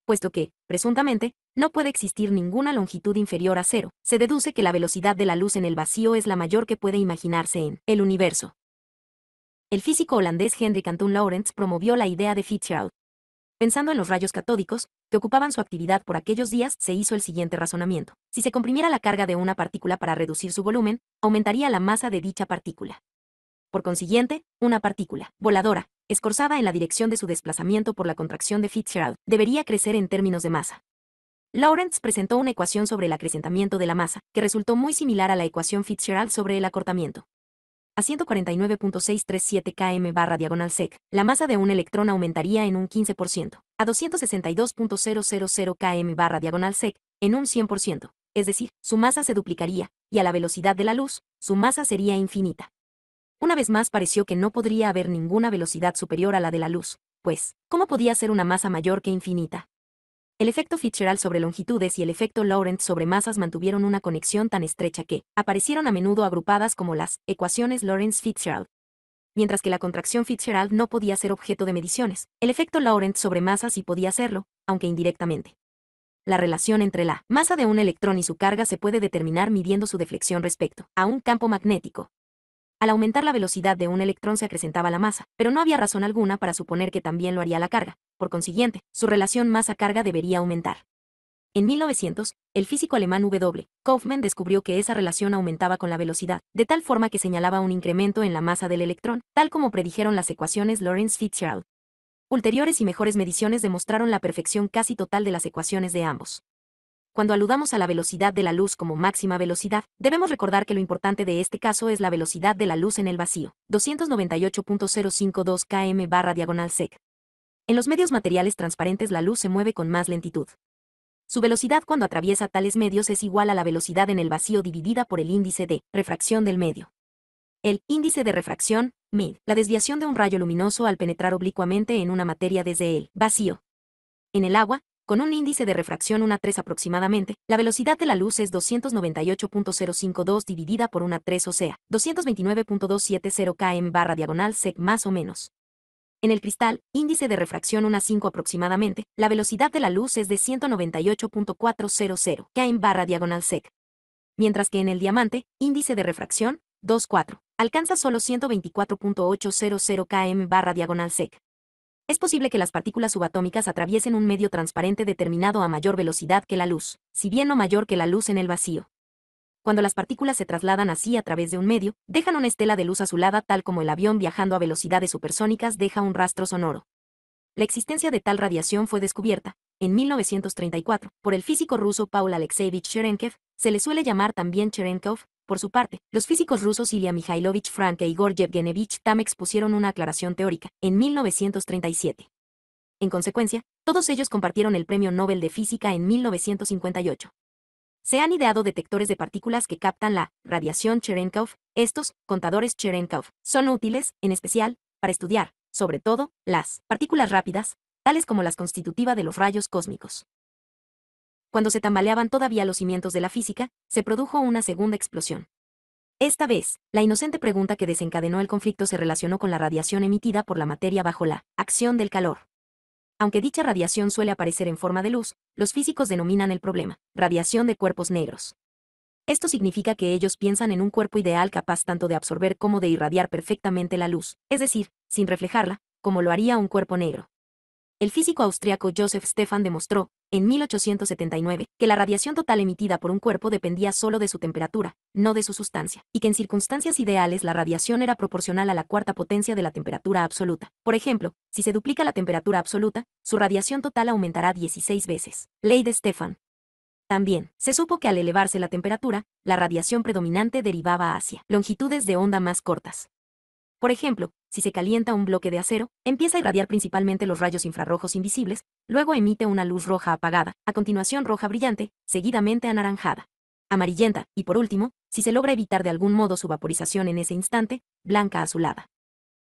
Puesto que, presuntamente, no puede existir ninguna longitud inferior a cero. Se deduce que la velocidad de la luz en el vacío es la mayor que puede imaginarse en el universo. El físico holandés Hendrik Antoon Lorentz promovió la idea de Fitzgerald. Pensando en los rayos catódicos, que ocupaban su actividad por aquellos días, se hizo el siguiente razonamiento. Si se comprimiera la carga de una partícula para reducir su volumen, aumentaría la masa de dicha partícula. Por consiguiente, una partícula voladora, escorzada en la dirección de su desplazamiento por la contracción de Fitzgerald, debería crecer en términos de masa. Lawrence presentó una ecuación sobre el acrecentamiento de la masa, que resultó muy similar a la ecuación Fitzgerald sobre el acortamiento. A 149.637 km barra diagonal sec, la masa de un electrón aumentaría en un 15%, a 262.000 km barra diagonal sec, en un 100%, es decir, su masa se duplicaría, y a la velocidad de la luz, su masa sería infinita. Una vez más pareció que no podría haber ninguna velocidad superior a la de la luz, pues, ¿cómo podía ser una masa mayor que infinita? El efecto Fitzgerald sobre longitudes y el efecto Lorentz sobre masas mantuvieron una conexión tan estrecha que aparecieron a menudo agrupadas como las ecuaciones Lorentz-Fitzgerald. Mientras que la contracción Fitzgerald no podía ser objeto de mediciones, el efecto Lorentz sobre masas sí podía serlo, aunque indirectamente. La relación entre la masa de un electrón y su carga se puede determinar midiendo su deflexión respecto a un campo magnético, al aumentar la velocidad de un electrón se acrecentaba la masa, pero no había razón alguna para suponer que también lo haría la carga, por consiguiente, su relación masa-carga debería aumentar. En 1900, el físico alemán W. Kaufmann descubrió que esa relación aumentaba con la velocidad, de tal forma que señalaba un incremento en la masa del electrón, tal como predijeron las ecuaciones Lorentz Fitzgerald. Ulteriores y mejores mediciones demostraron la perfección casi total de las ecuaciones de ambos cuando aludamos a la velocidad de la luz como máxima velocidad, debemos recordar que lo importante de este caso es la velocidad de la luz en el vacío, 298.052 km barra diagonal sec. En los medios materiales transparentes la luz se mueve con más lentitud. Su velocidad cuando atraviesa tales medios es igual a la velocidad en el vacío dividida por el índice de refracción del medio. El índice de refracción, mid, la desviación de un rayo luminoso al penetrar oblicuamente en una materia desde el vacío. En el agua, con un índice de refracción 1.3 3 aproximadamente, la velocidad de la luz es 298.052 dividida por 1.3, 3 o sea, 229.270 km barra diagonal sec más o menos. En el cristal, índice de refracción 1.5 5 aproximadamente, la velocidad de la luz es de 198.400 km barra diagonal sec. Mientras que en el diamante, índice de refracción, 2.4, alcanza solo 124.800 km barra diagonal sec. Es posible que las partículas subatómicas atraviesen un medio transparente determinado a mayor velocidad que la luz, si bien no mayor que la luz en el vacío. Cuando las partículas se trasladan así a través de un medio, dejan una estela de luz azulada tal como el avión viajando a velocidades supersónicas deja un rastro sonoro. La existencia de tal radiación fue descubierta, en 1934, por el físico ruso Paul Alekseevich Cherenkov, se le suele llamar también Cherenkov, por su parte, los físicos rusos Ilya Mikhailovich Frank y Igor Yevgenievich Tam expusieron una aclaración teórica, en 1937. En consecuencia, todos ellos compartieron el Premio Nobel de Física en 1958. Se han ideado detectores de partículas que captan la radiación Cherenkov. Estos, contadores Cherenkov, son útiles, en especial, para estudiar, sobre todo, las partículas rápidas, tales como las constitutivas de los rayos cósmicos cuando se tambaleaban todavía los cimientos de la física, se produjo una segunda explosión. Esta vez, la inocente pregunta que desencadenó el conflicto se relacionó con la radiación emitida por la materia bajo la acción del calor. Aunque dicha radiación suele aparecer en forma de luz, los físicos denominan el problema radiación de cuerpos negros. Esto significa que ellos piensan en un cuerpo ideal capaz tanto de absorber como de irradiar perfectamente la luz, es decir, sin reflejarla, como lo haría un cuerpo negro. El físico austriaco Joseph Stefan demostró, en 1879, que la radiación total emitida por un cuerpo dependía solo de su temperatura, no de su sustancia, y que en circunstancias ideales la radiación era proporcional a la cuarta potencia de la temperatura absoluta. Por ejemplo, si se duplica la temperatura absoluta, su radiación total aumentará 16 veces. Ley de Stefan. También, se supo que al elevarse la temperatura, la radiación predominante derivaba hacia longitudes de onda más cortas. Por ejemplo, si se calienta un bloque de acero, empieza a irradiar principalmente los rayos infrarrojos invisibles, luego emite una luz roja apagada, a continuación roja brillante, seguidamente anaranjada, amarillenta, y por último, si se logra evitar de algún modo su vaporización en ese instante, blanca azulada.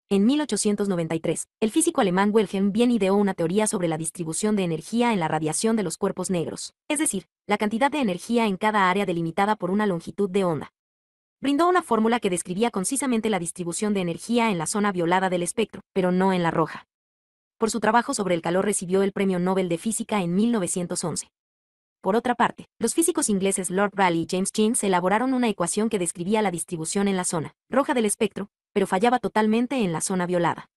En 1893, el físico alemán Wilhelm Bien ideó una teoría sobre la distribución de energía en la radiación de los cuerpos negros, es decir, la cantidad de energía en cada área delimitada por una longitud de onda brindó una fórmula que describía concisamente la distribución de energía en la zona violada del espectro, pero no en la roja. Por su trabajo sobre el calor recibió el Premio Nobel de Física en 1911. Por otra parte, los físicos ingleses Lord Raleigh y James James elaboraron una ecuación que describía la distribución en la zona roja del espectro, pero fallaba totalmente en la zona violada.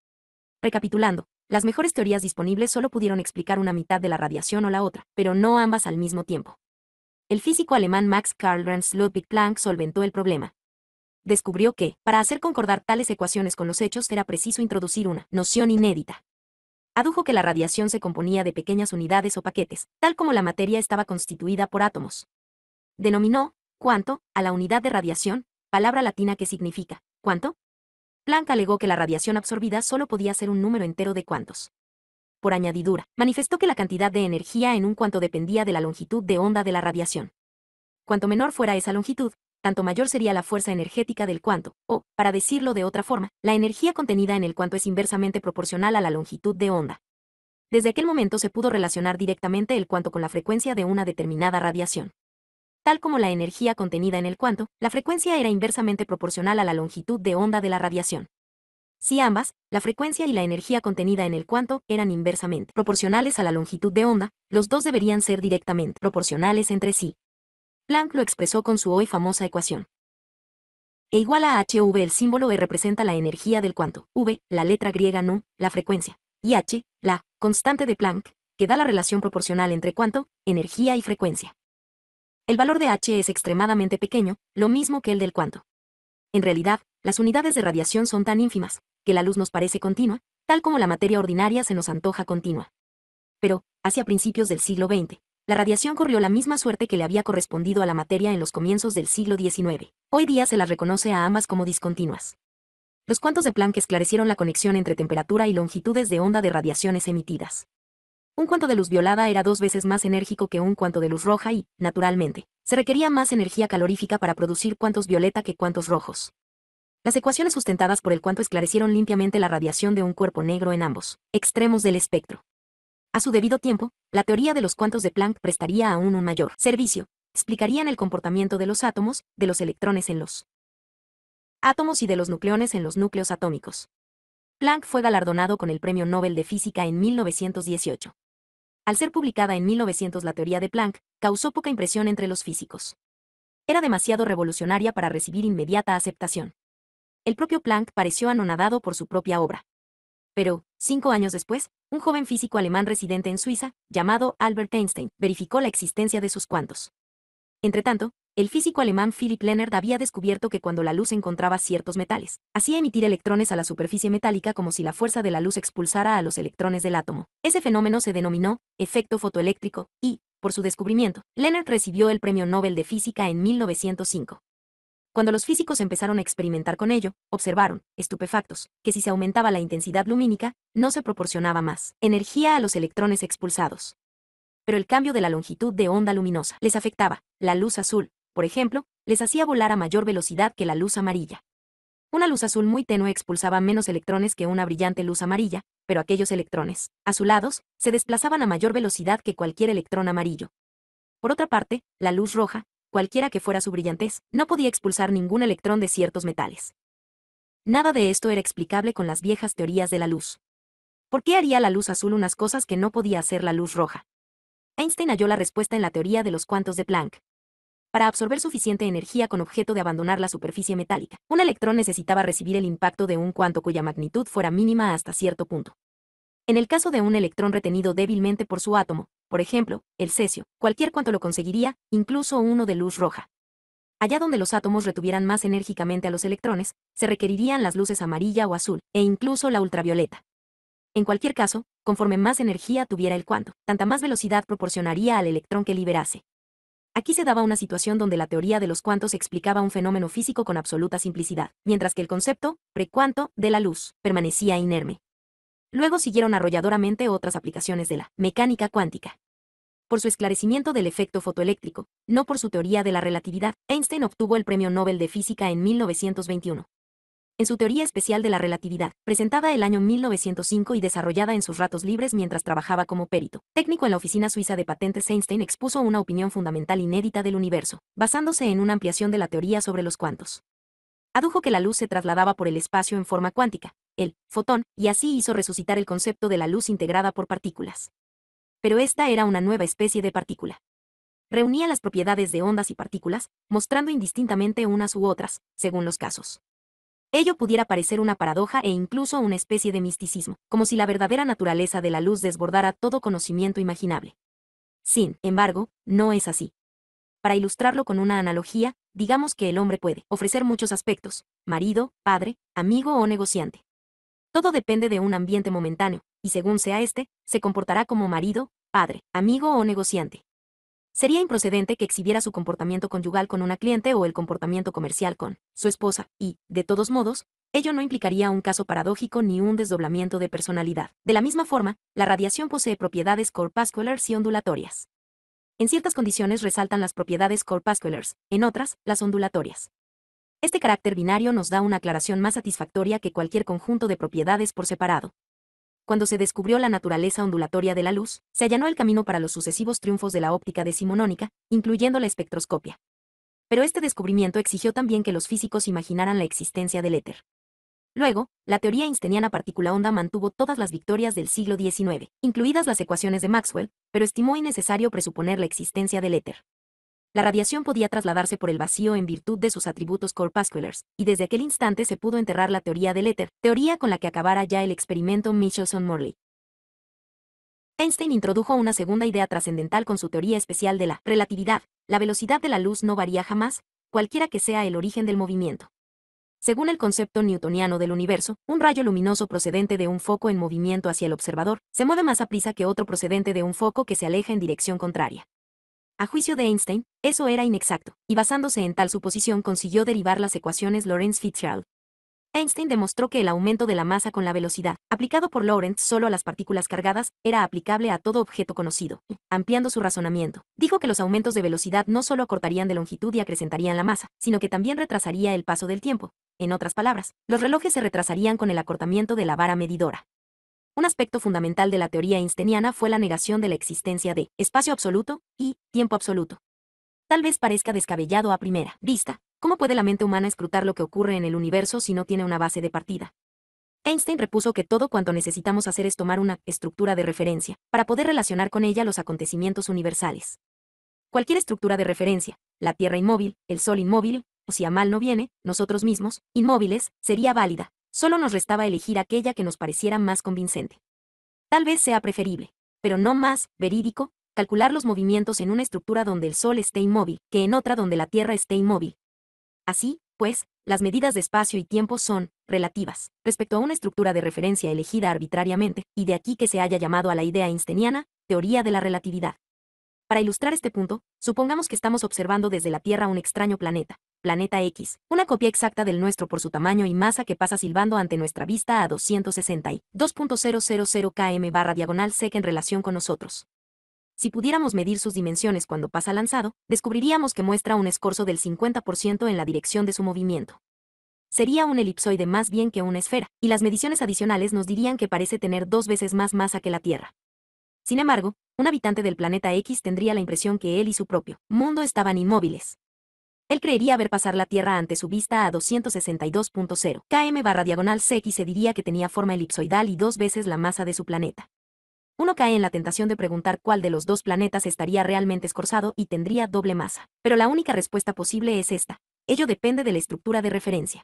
Recapitulando, las mejores teorías disponibles solo pudieron explicar una mitad de la radiación o la otra, pero no ambas al mismo tiempo el físico alemán Max Karl Ernst Ludwig Planck solventó el problema. Descubrió que, para hacer concordar tales ecuaciones con los hechos era preciso introducir una noción inédita. Adujo que la radiación se componía de pequeñas unidades o paquetes, tal como la materia estaba constituida por átomos. Denominó, cuánto, a la unidad de radiación, palabra latina que significa, ¿cuánto? Planck alegó que la radiación absorbida solo podía ser un número entero de cuantos por añadidura, manifestó que la cantidad de energía en un cuanto dependía de la longitud de onda de la radiación. Cuanto menor fuera esa longitud, tanto mayor sería la fuerza energética del cuanto, o, para decirlo de otra forma, la energía contenida en el cuanto es inversamente proporcional a la longitud de onda. Desde aquel momento se pudo relacionar directamente el cuanto con la frecuencia de una determinada radiación. Tal como la energía contenida en el cuanto, la frecuencia era inversamente proporcional a la longitud de onda de la radiación. Si ambas, la frecuencia y la energía contenida en el cuanto, eran inversamente proporcionales a la longitud de onda, los dos deberían ser directamente proporcionales entre sí. Planck lo expresó con su hoy famosa ecuación. E igual a hv el símbolo E representa la energía del cuanto, v, la letra griega nu, la frecuencia, y h, la constante de Planck, que da la relación proporcional entre cuanto, energía y frecuencia. El valor de h es extremadamente pequeño, lo mismo que el del cuanto. En realidad, las unidades de radiación son tan ínfimas, que la luz nos parece continua, tal como la materia ordinaria se nos antoja continua. Pero, hacia principios del siglo XX, la radiación corrió la misma suerte que le había correspondido a la materia en los comienzos del siglo XIX. Hoy día se las reconoce a ambas como discontinuas. Los cuantos de Planck esclarecieron la conexión entre temperatura y longitudes de onda de radiaciones emitidas. Un cuanto de luz violada era dos veces más enérgico que un cuanto de luz roja y, naturalmente, se requería más energía calorífica para producir cuantos violeta que cuantos rojos. Las ecuaciones sustentadas por el cuanto esclarecieron limpiamente la radiación de un cuerpo negro en ambos extremos del espectro. A su debido tiempo, la teoría de los cuantos de Planck prestaría aún un mayor servicio. Explicarían el comportamiento de los átomos, de los electrones en los átomos y de los nucleones en los núcleos atómicos. Planck fue galardonado con el Premio Nobel de Física en 1918. Al ser publicada en 1900 la teoría de Planck, causó poca impresión entre los físicos. Era demasiado revolucionaria para recibir inmediata aceptación el propio Planck pareció anonadado por su propia obra. Pero, cinco años después, un joven físico alemán residente en Suiza, llamado Albert Einstein, verificó la existencia de sus cuantos. Entretanto, el físico alemán Philipp Leonard había descubierto que cuando la luz encontraba ciertos metales, hacía emitir electrones a la superficie metálica como si la fuerza de la luz expulsara a los electrones del átomo. Ese fenómeno se denominó efecto fotoeléctrico y, por su descubrimiento, Leonard recibió el Premio Nobel de Física en 1905. Cuando los físicos empezaron a experimentar con ello, observaron, estupefactos, que si se aumentaba la intensidad lumínica, no se proporcionaba más energía a los electrones expulsados. Pero el cambio de la longitud de onda luminosa les afectaba. La luz azul, por ejemplo, les hacía volar a mayor velocidad que la luz amarilla. Una luz azul muy tenue expulsaba menos electrones que una brillante luz amarilla, pero aquellos electrones, azulados, se desplazaban a mayor velocidad que cualquier electrón amarillo. Por otra parte, la luz roja, cualquiera que fuera su brillantez, no podía expulsar ningún electrón de ciertos metales. Nada de esto era explicable con las viejas teorías de la luz. ¿Por qué haría la luz azul unas cosas que no podía hacer la luz roja? Einstein halló la respuesta en la teoría de los cuantos de Planck. Para absorber suficiente energía con objeto de abandonar la superficie metálica, un electrón necesitaba recibir el impacto de un cuanto cuya magnitud fuera mínima hasta cierto punto. En el caso de un electrón retenido débilmente por su átomo, por ejemplo, el cesio, cualquier cuanto lo conseguiría, incluso uno de luz roja. Allá donde los átomos retuvieran más enérgicamente a los electrones, se requerirían las luces amarilla o azul, e incluso la ultravioleta. En cualquier caso, conforme más energía tuviera el cuanto, tanta más velocidad proporcionaría al electrón que liberase. Aquí se daba una situación donde la teoría de los cuantos explicaba un fenómeno físico con absoluta simplicidad, mientras que el concepto, precuanto, de la luz, permanecía inerme. Luego siguieron arrolladoramente otras aplicaciones de la mecánica cuántica. Por su esclarecimiento del efecto fotoeléctrico, no por su teoría de la relatividad, Einstein obtuvo el Premio Nobel de Física en 1921. En su teoría especial de la relatividad, presentada el año 1905 y desarrollada en sus ratos libres mientras trabajaba como perito técnico en la oficina suiza de patentes, Einstein expuso una opinión fundamental inédita del universo, basándose en una ampliación de la teoría sobre los cuantos. Adujo que la luz se trasladaba por el espacio en forma cuántica, el fotón, y así hizo resucitar el concepto de la luz integrada por partículas. Pero esta era una nueva especie de partícula. Reunía las propiedades de ondas y partículas, mostrando indistintamente unas u otras, según los casos. Ello pudiera parecer una paradoja e incluso una especie de misticismo, como si la verdadera naturaleza de la luz desbordara todo conocimiento imaginable. Sin embargo, no es así. Para ilustrarlo con una analogía, digamos que el hombre puede ofrecer muchos aspectos, marido, padre, amigo o negociante. Todo depende de un ambiente momentáneo, y según sea este, se comportará como marido, padre, amigo o negociante. Sería improcedente que exhibiera su comportamiento conyugal con una cliente o el comportamiento comercial con su esposa, y, de todos modos, ello no implicaría un caso paradójico ni un desdoblamiento de personalidad. De la misma forma, la radiación posee propiedades corpusculars y ondulatorias. En ciertas condiciones resaltan las propiedades corpusculares, en otras, las ondulatorias. Este carácter binario nos da una aclaración más satisfactoria que cualquier conjunto de propiedades por separado. Cuando se descubrió la naturaleza ondulatoria de la luz, se allanó el camino para los sucesivos triunfos de la óptica decimonónica, incluyendo la espectroscopia. Pero este descubrimiento exigió también que los físicos imaginaran la existencia del éter. Luego, la teoría insteniana partícula onda mantuvo todas las victorias del siglo XIX, incluidas las ecuaciones de Maxwell, pero estimó innecesario presuponer la existencia del éter. La radiación podía trasladarse por el vacío en virtud de sus atributos corpusculares, y desde aquel instante se pudo enterrar la teoría del éter, teoría con la que acabara ya el experimento Michelson-Morley. Einstein introdujo una segunda idea trascendental con su teoría especial de la relatividad. La velocidad de la luz no varía jamás, cualquiera que sea el origen del movimiento. Según el concepto newtoniano del universo, un rayo luminoso procedente de un foco en movimiento hacia el observador se mueve más a prisa que otro procedente de un foco que se aleja en dirección contraria. A juicio de Einstein, eso era inexacto, y basándose en tal suposición consiguió derivar las ecuaciones Lorentz-Fitzgerald. Einstein demostró que el aumento de la masa con la velocidad, aplicado por Lorentz solo a las partículas cargadas, era aplicable a todo objeto conocido. Ampliando su razonamiento, dijo que los aumentos de velocidad no solo acortarían de longitud y acrecentarían la masa, sino que también retrasaría el paso del tiempo. En otras palabras, los relojes se retrasarían con el acortamiento de la vara medidora. Un aspecto fundamental de la teoría einsteiniana fue la negación de la existencia de espacio absoluto y tiempo absoluto. Tal vez parezca descabellado a primera vista, ¿cómo puede la mente humana escrutar lo que ocurre en el universo si no tiene una base de partida? Einstein repuso que todo cuanto necesitamos hacer es tomar una estructura de referencia, para poder relacionar con ella los acontecimientos universales. Cualquier estructura de referencia, la Tierra inmóvil, el Sol inmóvil, o si a mal no viene, nosotros mismos, inmóviles, sería válida, solo nos restaba elegir aquella que nos pareciera más convincente. Tal vez sea preferible, pero no más, verídico, calcular los movimientos en una estructura donde el Sol esté inmóvil, que en otra donde la Tierra esté inmóvil. Así, pues, las medidas de espacio y tiempo son relativas respecto a una estructura de referencia elegida arbitrariamente, y de aquí que se haya llamado a la idea einsteiniana teoría de la relatividad. Para ilustrar este punto, supongamos que estamos observando desde la Tierra un extraño planeta, planeta X, una copia exacta del nuestro por su tamaño y masa que pasa silbando ante nuestra vista a 260 y 2.000 km barra diagonal sec en relación con nosotros. Si pudiéramos medir sus dimensiones cuando pasa lanzado, descubriríamos que muestra un escorzo del 50% en la dirección de su movimiento. Sería un elipsoide más bien que una esfera, y las mediciones adicionales nos dirían que parece tener dos veces más masa que la Tierra. Sin embargo, un habitante del planeta X tendría la impresión que él y su propio mundo estaban inmóviles. Él creería ver pasar la Tierra ante su vista a 262.0 km barra diagonal CX se diría que tenía forma elipsoidal y dos veces la masa de su planeta. Uno cae en la tentación de preguntar cuál de los dos planetas estaría realmente escorzado y tendría doble masa, pero la única respuesta posible es esta. Ello depende de la estructura de referencia.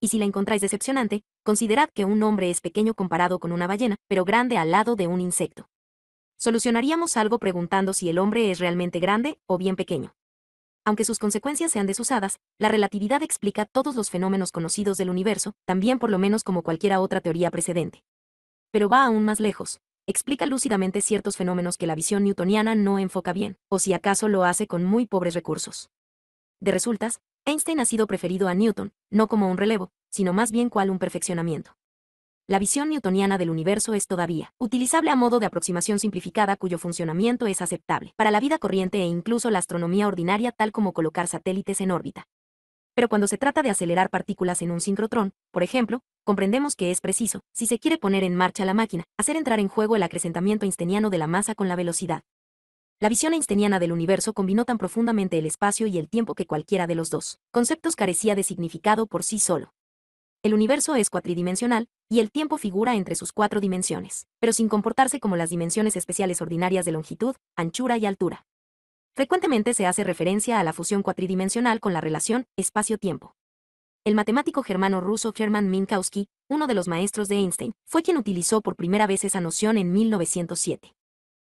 Y si la encontráis decepcionante, considerad que un hombre es pequeño comparado con una ballena, pero grande al lado de un insecto solucionaríamos algo preguntando si el hombre es realmente grande o bien pequeño. Aunque sus consecuencias sean desusadas, la relatividad explica todos los fenómenos conocidos del universo, también por lo menos como cualquier otra teoría precedente. Pero va aún más lejos, explica lúcidamente ciertos fenómenos que la visión newtoniana no enfoca bien, o si acaso lo hace con muy pobres recursos. De resultas, Einstein ha sido preferido a Newton, no como un relevo, sino más bien cual un perfeccionamiento la visión newtoniana del universo es todavía utilizable a modo de aproximación simplificada cuyo funcionamiento es aceptable para la vida corriente e incluso la astronomía ordinaria tal como colocar satélites en órbita. Pero cuando se trata de acelerar partículas en un sincrotrón, por ejemplo, comprendemos que es preciso, si se quiere poner en marcha la máquina, hacer entrar en juego el acrecentamiento einsteiniano de la masa con la velocidad. La visión einsteiniana del universo combinó tan profundamente el espacio y el tiempo que cualquiera de los dos conceptos carecía de significado por sí solo. El universo es cuatridimensional, y el tiempo figura entre sus cuatro dimensiones, pero sin comportarse como las dimensiones especiales ordinarias de longitud, anchura y altura. Frecuentemente se hace referencia a la fusión cuatridimensional con la relación espacio-tiempo. El matemático germano-ruso Hermann Minkowski, uno de los maestros de Einstein, fue quien utilizó por primera vez esa noción en 1907.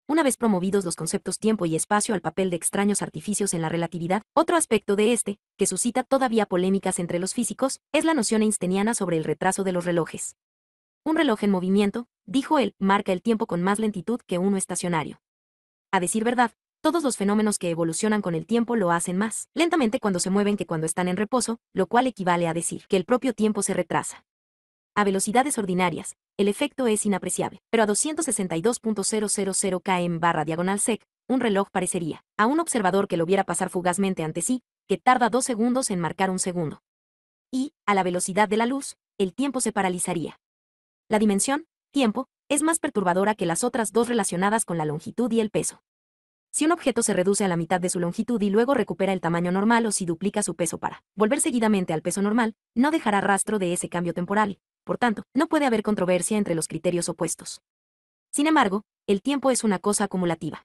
Una vez promovidos los conceptos tiempo y espacio al papel de extraños artificios en la relatividad, otro aspecto de este, que suscita todavía polémicas entre los físicos, es la noción einsteiniana sobre el retraso de los relojes. Un reloj en movimiento, dijo él, marca el tiempo con más lentitud que uno estacionario. A decir verdad, todos los fenómenos que evolucionan con el tiempo lo hacen más lentamente cuando se mueven que cuando están en reposo, lo cual equivale a decir que el propio tiempo se retrasa. A velocidades ordinarias, el efecto es inapreciable, pero a 262.000 km barra diagonal sec, un reloj parecería, a un observador que lo viera pasar fugazmente ante sí, que tarda dos segundos en marcar un segundo. Y, a la velocidad de la luz, el tiempo se paralizaría. La dimensión, tiempo, es más perturbadora que las otras dos relacionadas con la longitud y el peso. Si un objeto se reduce a la mitad de su longitud y luego recupera el tamaño normal o si duplica su peso para volver seguidamente al peso normal, no dejará rastro de ese cambio temporal, por tanto, no puede haber controversia entre los criterios opuestos. Sin embargo, el tiempo es una cosa acumulativa.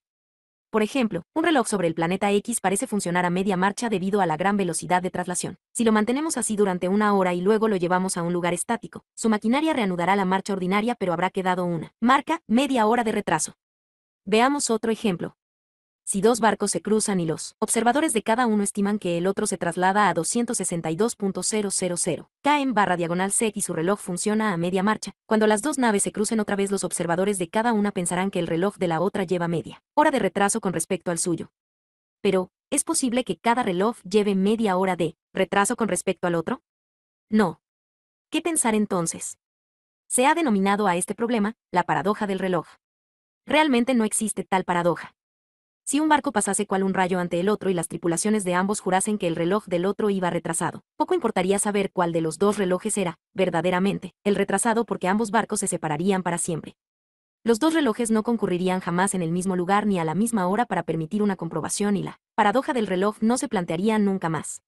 Por ejemplo, un reloj sobre el planeta X parece funcionar a media marcha debido a la gran velocidad de traslación. Si lo mantenemos así durante una hora y luego lo llevamos a un lugar estático, su maquinaria reanudará la marcha ordinaria pero habrá quedado una marca media hora de retraso. Veamos otro ejemplo si dos barcos se cruzan y los observadores de cada uno estiman que el otro se traslada a 262.000, en barra diagonal C y su reloj funciona a media marcha. Cuando las dos naves se crucen otra vez los observadores de cada una pensarán que el reloj de la otra lleva media hora de retraso con respecto al suyo. Pero, ¿es posible que cada reloj lleve media hora de retraso con respecto al otro? No. ¿Qué pensar entonces? Se ha denominado a este problema la paradoja del reloj. Realmente no existe tal paradoja. Si un barco pasase cual un rayo ante el otro y las tripulaciones de ambos jurasen que el reloj del otro iba retrasado, poco importaría saber cuál de los dos relojes era, verdaderamente, el retrasado porque ambos barcos se separarían para siempre. Los dos relojes no concurrirían jamás en el mismo lugar ni a la misma hora para permitir una comprobación y la paradoja del reloj no se plantearía nunca más.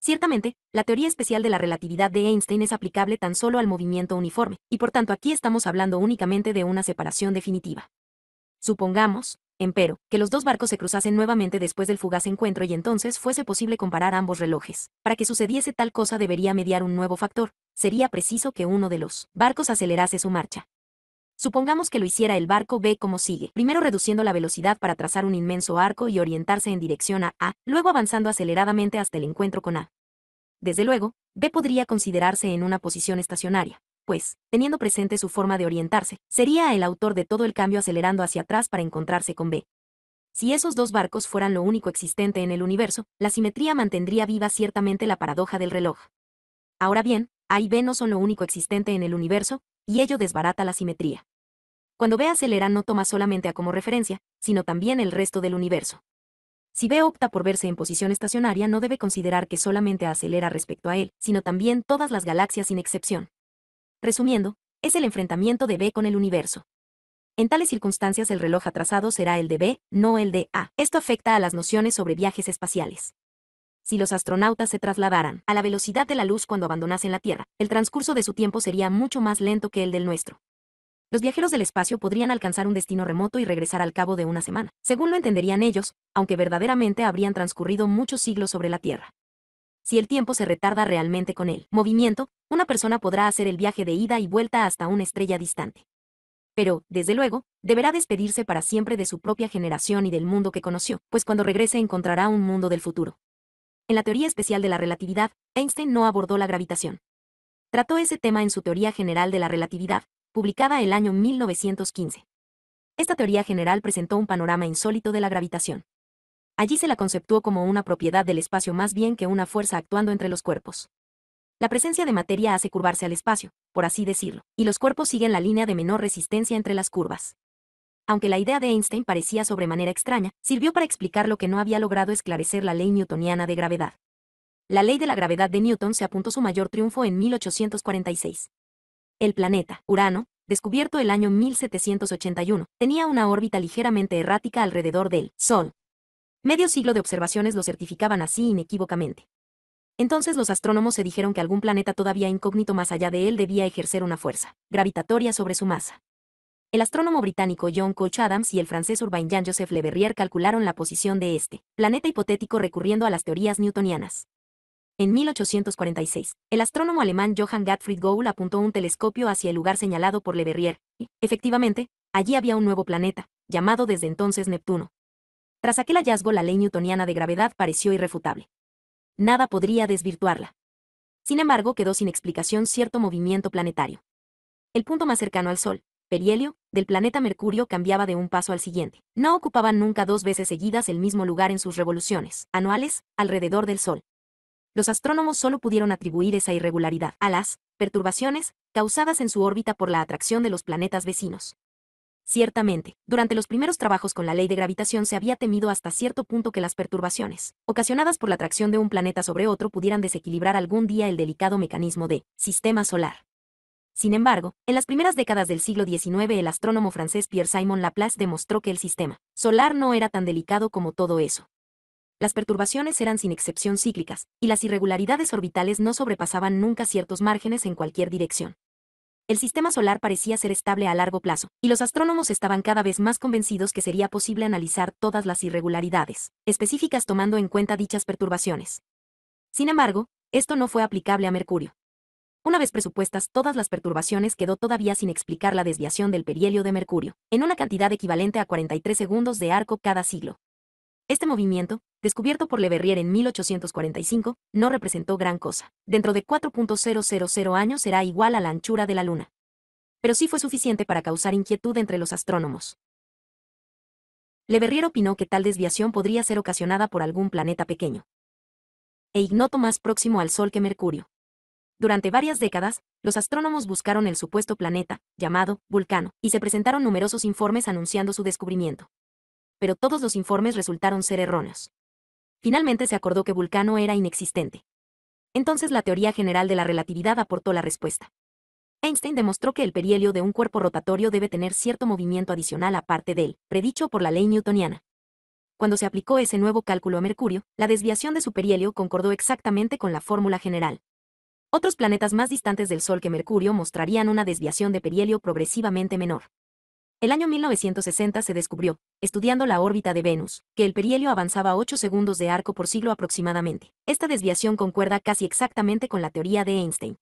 Ciertamente, la teoría especial de la relatividad de Einstein es aplicable tan solo al movimiento uniforme, y por tanto aquí estamos hablando únicamente de una separación definitiva. Supongamos, empero, que los dos barcos se cruzasen nuevamente después del fugaz encuentro y entonces fuese posible comparar ambos relojes. Para que sucediese tal cosa debería mediar un nuevo factor, sería preciso que uno de los barcos acelerase su marcha. Supongamos que lo hiciera el barco B como sigue, primero reduciendo la velocidad para trazar un inmenso arco y orientarse en dirección a A, luego avanzando aceleradamente hasta el encuentro con A. Desde luego, B podría considerarse en una posición estacionaria, pues, teniendo presente su forma de orientarse, sería el autor de todo el cambio acelerando hacia atrás para encontrarse con B. Si esos dos barcos fueran lo único existente en el universo, la simetría mantendría viva ciertamente la paradoja del reloj. Ahora bien, A y B no son lo único existente en el universo, y ello desbarata la simetría. Cuando B acelera no toma solamente A como referencia, sino también el resto del universo. Si B opta por verse en posición estacionaria no debe considerar que solamente acelera respecto a él, sino también todas las galaxias sin excepción. Resumiendo, es el enfrentamiento de B con el universo. En tales circunstancias el reloj atrasado será el de B, no el de A. Esto afecta a las nociones sobre viajes espaciales. Si los astronautas se trasladaran a la velocidad de la luz cuando abandonasen la Tierra, el transcurso de su tiempo sería mucho más lento que el del nuestro. Los viajeros del espacio podrían alcanzar un destino remoto y regresar al cabo de una semana, según lo entenderían ellos, aunque verdaderamente habrían transcurrido muchos siglos sobre la Tierra si el tiempo se retarda realmente con el movimiento, una persona podrá hacer el viaje de ida y vuelta hasta una estrella distante. Pero, desde luego, deberá despedirse para siempre de su propia generación y del mundo que conoció, pues cuando regrese encontrará un mundo del futuro. En la teoría especial de la relatividad, Einstein no abordó la gravitación. Trató ese tema en su Teoría General de la Relatividad, publicada el año 1915. Esta teoría general presentó un panorama insólito de la gravitación. Allí se la conceptuó como una propiedad del espacio más bien que una fuerza actuando entre los cuerpos. La presencia de materia hace curvarse al espacio, por así decirlo, y los cuerpos siguen la línea de menor resistencia entre las curvas. Aunque la idea de Einstein parecía sobremanera extraña, sirvió para explicar lo que no había logrado esclarecer la ley newtoniana de gravedad. La ley de la gravedad de Newton se apuntó su mayor triunfo en 1846. El planeta, Urano, descubierto el año 1781, tenía una órbita ligeramente errática alrededor del Sol, Medio siglo de observaciones lo certificaban así inequívocamente. Entonces los astrónomos se dijeron que algún planeta todavía incógnito más allá de él debía ejercer una fuerza gravitatoria sobre su masa. El astrónomo británico John Coach Adams y el francés Urbain Jean Joseph Le Verrier calcularon la posición de este planeta hipotético recurriendo a las teorías newtonianas. En 1846, el astrónomo alemán Johann Gottfried Gould apuntó un telescopio hacia el lugar señalado por Le Verrier, y, efectivamente, allí había un nuevo planeta, llamado desde entonces Neptuno, tras aquel hallazgo la ley newtoniana de gravedad pareció irrefutable. Nada podría desvirtuarla. Sin embargo, quedó sin explicación cierto movimiento planetario. El punto más cercano al Sol, Perihelio, del planeta Mercurio cambiaba de un paso al siguiente. No ocupaban nunca dos veces seguidas el mismo lugar en sus revoluciones anuales alrededor del Sol. Los astrónomos solo pudieron atribuir esa irregularidad a las perturbaciones causadas en su órbita por la atracción de los planetas vecinos. Ciertamente, durante los primeros trabajos con la ley de gravitación se había temido hasta cierto punto que las perturbaciones, ocasionadas por la atracción de un planeta sobre otro, pudieran desequilibrar algún día el delicado mecanismo de sistema solar. Sin embargo, en las primeras décadas del siglo XIX el astrónomo francés Pierre-Simon Laplace demostró que el sistema solar no era tan delicado como todo eso. Las perturbaciones eran sin excepción cíclicas, y las irregularidades orbitales no sobrepasaban nunca ciertos márgenes en cualquier dirección el sistema solar parecía ser estable a largo plazo, y los astrónomos estaban cada vez más convencidos que sería posible analizar todas las irregularidades específicas tomando en cuenta dichas perturbaciones. Sin embargo, esto no fue aplicable a Mercurio. Una vez presupuestas todas las perturbaciones, quedó todavía sin explicar la desviación del perihelio de Mercurio, en una cantidad equivalente a 43 segundos de arco cada siglo. Este movimiento, descubierto por Le Verrier en 1845, no representó gran cosa. Dentro de 4.000 años será igual a la anchura de la Luna. Pero sí fue suficiente para causar inquietud entre los astrónomos. Le Verrier opinó que tal desviación podría ser ocasionada por algún planeta pequeño e ignoto más próximo al Sol que Mercurio. Durante varias décadas, los astrónomos buscaron el supuesto planeta, llamado Vulcano, y se presentaron numerosos informes anunciando su descubrimiento pero todos los informes resultaron ser erróneos. Finalmente se acordó que Vulcano era inexistente. Entonces la teoría general de la relatividad aportó la respuesta. Einstein demostró que el perihelio de un cuerpo rotatorio debe tener cierto movimiento adicional aparte del, predicho por la ley newtoniana. Cuando se aplicó ese nuevo cálculo a Mercurio, la desviación de su perihelio concordó exactamente con la fórmula general. Otros planetas más distantes del Sol que Mercurio mostrarían una desviación de perihelio progresivamente menor. El año 1960 se descubrió, estudiando la órbita de Venus, que el perihelio avanzaba 8 segundos de arco por siglo aproximadamente. Esta desviación concuerda casi exactamente con la teoría de Einstein.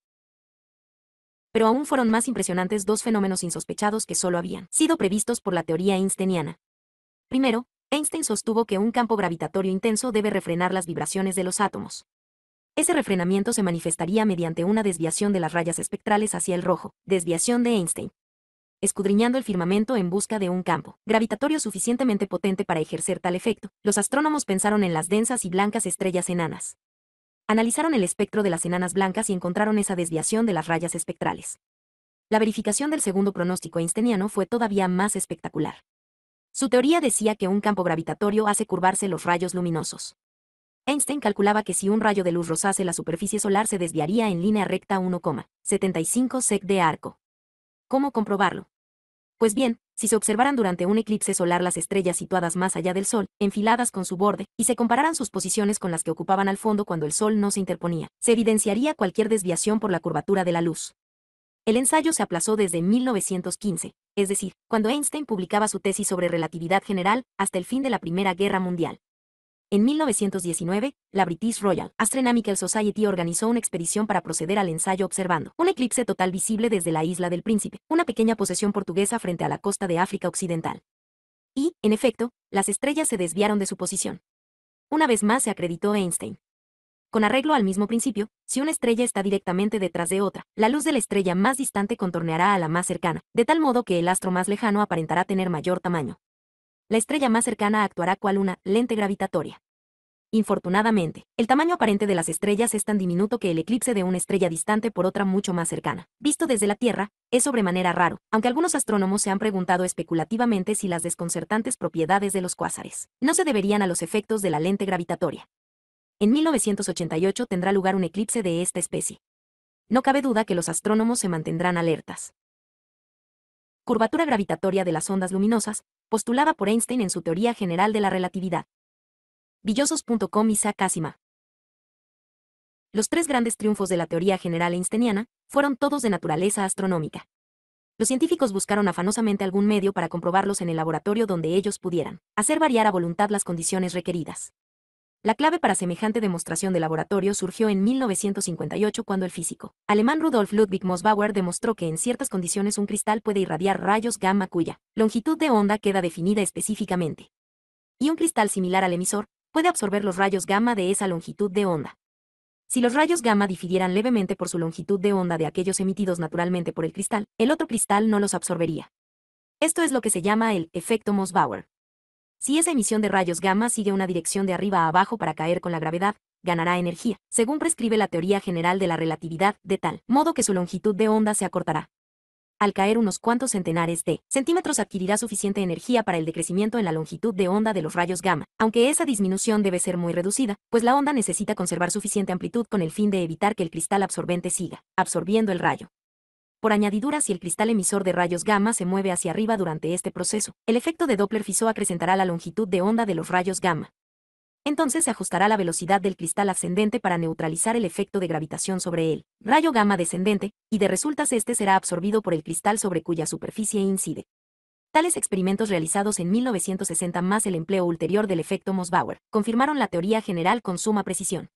Pero aún fueron más impresionantes dos fenómenos insospechados que solo habían sido previstos por la teoría einsteiniana. Primero, Einstein sostuvo que un campo gravitatorio intenso debe refrenar las vibraciones de los átomos. Ese refrenamiento se manifestaría mediante una desviación de las rayas espectrales hacia el rojo, desviación de Einstein, escudriñando el firmamento en busca de un campo gravitatorio suficientemente potente para ejercer tal efecto, los astrónomos pensaron en las densas y blancas estrellas enanas. Analizaron el espectro de las enanas blancas y encontraron esa desviación de las rayas espectrales. La verificación del segundo pronóstico einsteiniano fue todavía más espectacular. Su teoría decía que un campo gravitatorio hace curvarse los rayos luminosos. Einstein calculaba que si un rayo de luz rozase la superficie solar se desviaría en línea recta 1,75 sec de arco. ¿Cómo comprobarlo? Pues bien, si se observaran durante un eclipse solar las estrellas situadas más allá del Sol, enfiladas con su borde, y se compararan sus posiciones con las que ocupaban al fondo cuando el Sol no se interponía, se evidenciaría cualquier desviación por la curvatura de la luz. El ensayo se aplazó desde 1915, es decir, cuando Einstein publicaba su tesis sobre relatividad general, hasta el fin de la Primera Guerra Mundial. En 1919, la British Royal Astronomical Society organizó una expedición para proceder al ensayo observando un eclipse total visible desde la isla del Príncipe, una pequeña posesión portuguesa frente a la costa de África Occidental. Y, en efecto, las estrellas se desviaron de su posición. Una vez más se acreditó Einstein. Con arreglo al mismo principio, si una estrella está directamente detrás de otra, la luz de la estrella más distante contorneará a la más cercana, de tal modo que el astro más lejano aparentará tener mayor tamaño la estrella más cercana actuará cual una lente gravitatoria. Infortunadamente, el tamaño aparente de las estrellas es tan diminuto que el eclipse de una estrella distante por otra mucho más cercana, visto desde la Tierra, es sobremanera raro, aunque algunos astrónomos se han preguntado especulativamente si las desconcertantes propiedades de los cuásares no se deberían a los efectos de la lente gravitatoria. En 1988 tendrá lugar un eclipse de esta especie. No cabe duda que los astrónomos se mantendrán alertas curvatura gravitatoria de las ondas luminosas, postulada por Einstein en su teoría general de la relatividad. Villosos.com y Los tres grandes triunfos de la teoría general einsteiniana fueron todos de naturaleza astronómica. Los científicos buscaron afanosamente algún medio para comprobarlos en el laboratorio donde ellos pudieran hacer variar a voluntad las condiciones requeridas. La clave para semejante demostración de laboratorio surgió en 1958 cuando el físico alemán Rudolf Ludwig Mosbauer demostró que en ciertas condiciones un cristal puede irradiar rayos gamma cuya longitud de onda queda definida específicamente. Y un cristal similar al emisor puede absorber los rayos gamma de esa longitud de onda. Si los rayos gamma difirieran levemente por su longitud de onda de aquellos emitidos naturalmente por el cristal, el otro cristal no los absorbería. Esto es lo que se llama el efecto Mosbauer. Si esa emisión de rayos gamma sigue una dirección de arriba a abajo para caer con la gravedad, ganará energía, según prescribe la teoría general de la relatividad, de tal modo que su longitud de onda se acortará. Al caer unos cuantos centenares de centímetros adquirirá suficiente energía para el decrecimiento en la longitud de onda de los rayos gamma, aunque esa disminución debe ser muy reducida, pues la onda necesita conservar suficiente amplitud con el fin de evitar que el cristal absorbente siga absorbiendo el rayo por añadidura si el cristal emisor de rayos gamma se mueve hacia arriba durante este proceso. El efecto de doppler Fiso acrecentará la longitud de onda de los rayos gamma. Entonces se ajustará la velocidad del cristal ascendente para neutralizar el efecto de gravitación sobre el rayo gamma descendente, y de resultas este será absorbido por el cristal sobre cuya superficie incide. Tales experimentos realizados en 1960 más el empleo ulterior del efecto Mosbauer confirmaron la teoría general con suma precisión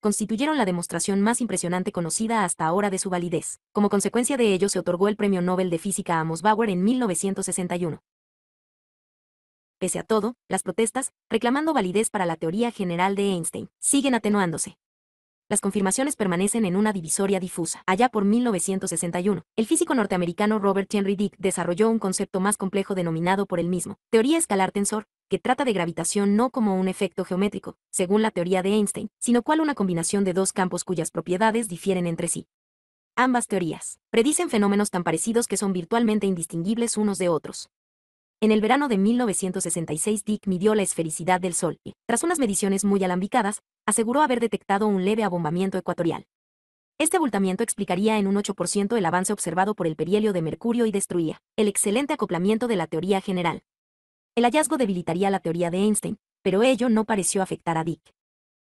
constituyeron la demostración más impresionante conocida hasta ahora de su validez. Como consecuencia de ello se otorgó el Premio Nobel de Física a Mosbauer en 1961. Pese a todo, las protestas, reclamando validez para la teoría general de Einstein, siguen atenuándose. Las confirmaciones permanecen en una divisoria difusa. Allá por 1961, el físico norteamericano Robert Henry Dick desarrolló un concepto más complejo denominado por él mismo, teoría escalar tensor, que trata de gravitación no como un efecto geométrico, según la teoría de Einstein, sino cual una combinación de dos campos cuyas propiedades difieren entre sí. Ambas teorías predicen fenómenos tan parecidos que son virtualmente indistinguibles unos de otros. En el verano de 1966 Dick midió la esfericidad del Sol y, tras unas mediciones muy alambicadas, aseguró haber detectado un leve abombamiento ecuatorial. Este abultamiento explicaría en un 8% el avance observado por el perihelio de Mercurio y destruía el excelente acoplamiento de la teoría general. El hallazgo debilitaría la teoría de Einstein, pero ello no pareció afectar a Dick.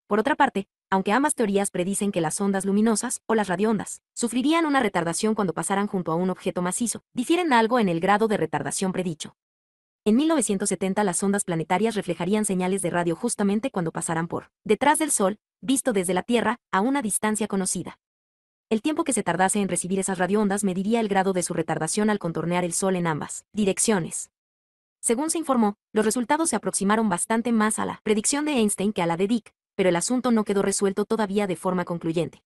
Por otra parte, aunque ambas teorías predicen que las ondas luminosas, o las radioondas, sufrirían una retardación cuando pasaran junto a un objeto macizo, difieren algo en el grado de retardación predicho. En 1970 las ondas planetarias reflejarían señales de radio justamente cuando pasaran por detrás del Sol, visto desde la Tierra, a una distancia conocida. El tiempo que se tardase en recibir esas radioondas mediría el grado de su retardación al contornear el Sol en ambas direcciones. Según se informó, los resultados se aproximaron bastante más a la predicción de Einstein que a la de Dick, pero el asunto no quedó resuelto todavía de forma concluyente.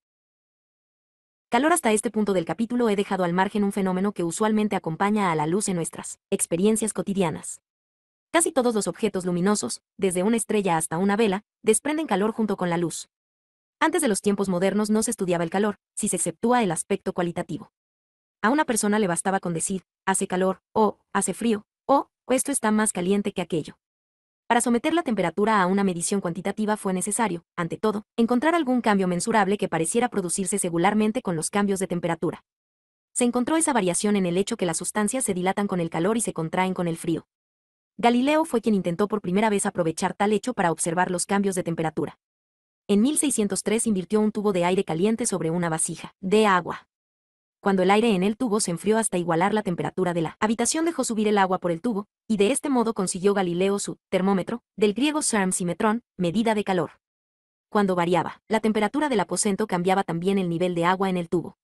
Calor hasta este punto del capítulo he dejado al margen un fenómeno que usualmente acompaña a la luz en nuestras experiencias cotidianas. Casi todos los objetos luminosos, desde una estrella hasta una vela, desprenden calor junto con la luz. Antes de los tiempos modernos no se estudiaba el calor, si se exceptúa el aspecto cualitativo. A una persona le bastaba con decir, hace calor, o hace frío, o esto está más caliente que aquello. Para someter la temperatura a una medición cuantitativa fue necesario, ante todo, encontrar algún cambio mensurable que pareciera producirse regularmente con los cambios de temperatura. Se encontró esa variación en el hecho que las sustancias se dilatan con el calor y se contraen con el frío. Galileo fue quien intentó por primera vez aprovechar tal hecho para observar los cambios de temperatura. En 1603 invirtió un tubo de aire caliente sobre una vasija de agua, cuando el aire en el tubo se enfrió hasta igualar la temperatura de la habitación dejó subir el agua por el tubo, y de este modo consiguió Galileo su termómetro, del griego sarms medida de calor. Cuando variaba, la temperatura del aposento cambiaba también el nivel de agua en el tubo.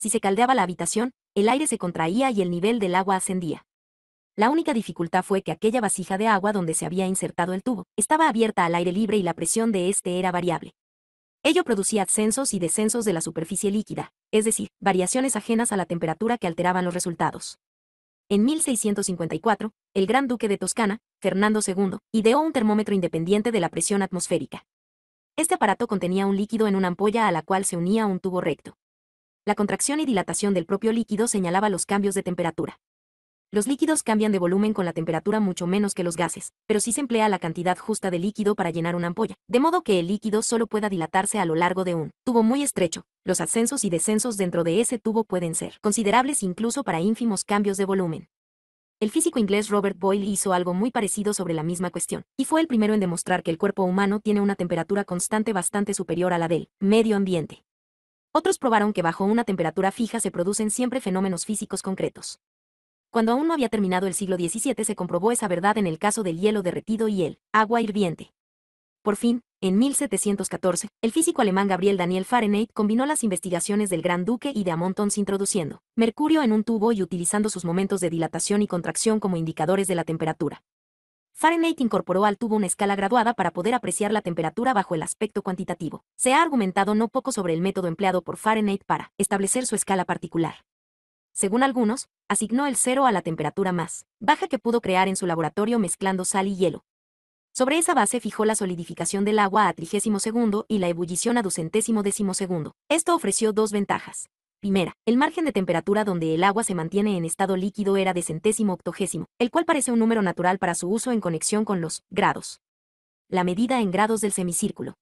Si se caldeaba la habitación, el aire se contraía y el nivel del agua ascendía. La única dificultad fue que aquella vasija de agua donde se había insertado el tubo estaba abierta al aire libre y la presión de este era variable. Ello producía ascensos y descensos de la superficie líquida, es decir, variaciones ajenas a la temperatura que alteraban los resultados. En 1654, el gran duque de Toscana, Fernando II, ideó un termómetro independiente de la presión atmosférica. Este aparato contenía un líquido en una ampolla a la cual se unía un tubo recto. La contracción y dilatación del propio líquido señalaba los cambios de temperatura. Los líquidos cambian de volumen con la temperatura mucho menos que los gases, pero sí se emplea la cantidad justa de líquido para llenar una ampolla, de modo que el líquido solo pueda dilatarse a lo largo de un tubo muy estrecho. Los ascensos y descensos dentro de ese tubo pueden ser considerables incluso para ínfimos cambios de volumen. El físico inglés Robert Boyle hizo algo muy parecido sobre la misma cuestión, y fue el primero en demostrar que el cuerpo humano tiene una temperatura constante bastante superior a la del medio ambiente. Otros probaron que bajo una temperatura fija se producen siempre fenómenos físicos concretos. Cuando aún no había terminado el siglo XVII se comprobó esa verdad en el caso del hielo derretido y el agua hirviente. Por fin, en 1714, el físico alemán Gabriel Daniel Fahrenheit combinó las investigaciones del Gran Duque y de Amontons introduciendo mercurio en un tubo y utilizando sus momentos de dilatación y contracción como indicadores de la temperatura. Fahrenheit incorporó al tubo una escala graduada para poder apreciar la temperatura bajo el aspecto cuantitativo. Se ha argumentado no poco sobre el método empleado por Fahrenheit para establecer su escala particular. Según algunos, asignó el cero a la temperatura más baja que pudo crear en su laboratorio mezclando sal y hielo. Sobre esa base fijó la solidificación del agua a trigésimo segundo y la ebullición a ducentésimo décimo segundo. Esto ofreció dos ventajas. Primera, el margen de temperatura donde el agua se mantiene en estado líquido era de centésimo octogésimo, el cual parece un número natural para su uso en conexión con los grados. La medida en grados del semicírculo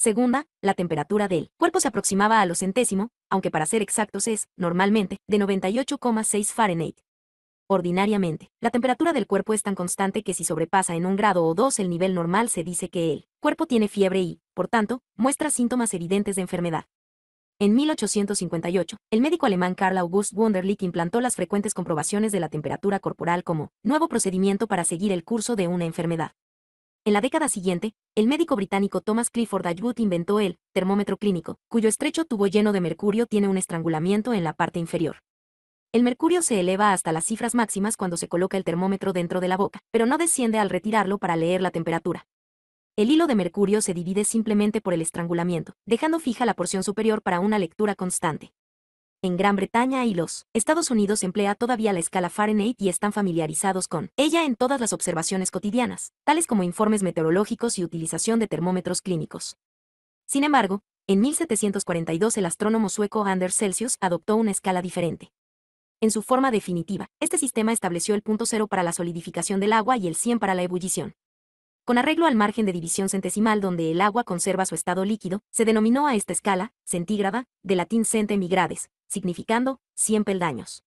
Segunda, la temperatura del cuerpo se aproximaba a lo centésimo, aunque para ser exactos es, normalmente, de 98,6 Fahrenheit. Ordinariamente, la temperatura del cuerpo es tan constante que si sobrepasa en un grado o dos el nivel normal se dice que el cuerpo tiene fiebre y, por tanto, muestra síntomas evidentes de enfermedad. En 1858, el médico alemán Carl August Wunderlich implantó las frecuentes comprobaciones de la temperatura corporal como nuevo procedimiento para seguir el curso de una enfermedad. En la década siguiente, el médico británico Thomas Clifford Ashwood inventó el termómetro clínico, cuyo estrecho tubo lleno de mercurio tiene un estrangulamiento en la parte inferior. El mercurio se eleva hasta las cifras máximas cuando se coloca el termómetro dentro de la boca, pero no desciende al retirarlo para leer la temperatura. El hilo de mercurio se divide simplemente por el estrangulamiento, dejando fija la porción superior para una lectura constante. En Gran Bretaña y los Estados Unidos emplea todavía la escala Fahrenheit y están familiarizados con ella en todas las observaciones cotidianas, tales como informes meteorológicos y utilización de termómetros clínicos. Sin embargo, en 1742 el astrónomo sueco Anders Celsius adoptó una escala diferente. En su forma definitiva, este sistema estableció el punto cero para la solidificación del agua y el 100 para la ebullición. Con arreglo al margen de división centesimal donde el agua conserva su estado líquido, se denominó a esta escala, centígrada, de latín centemi significando 100 peldaños.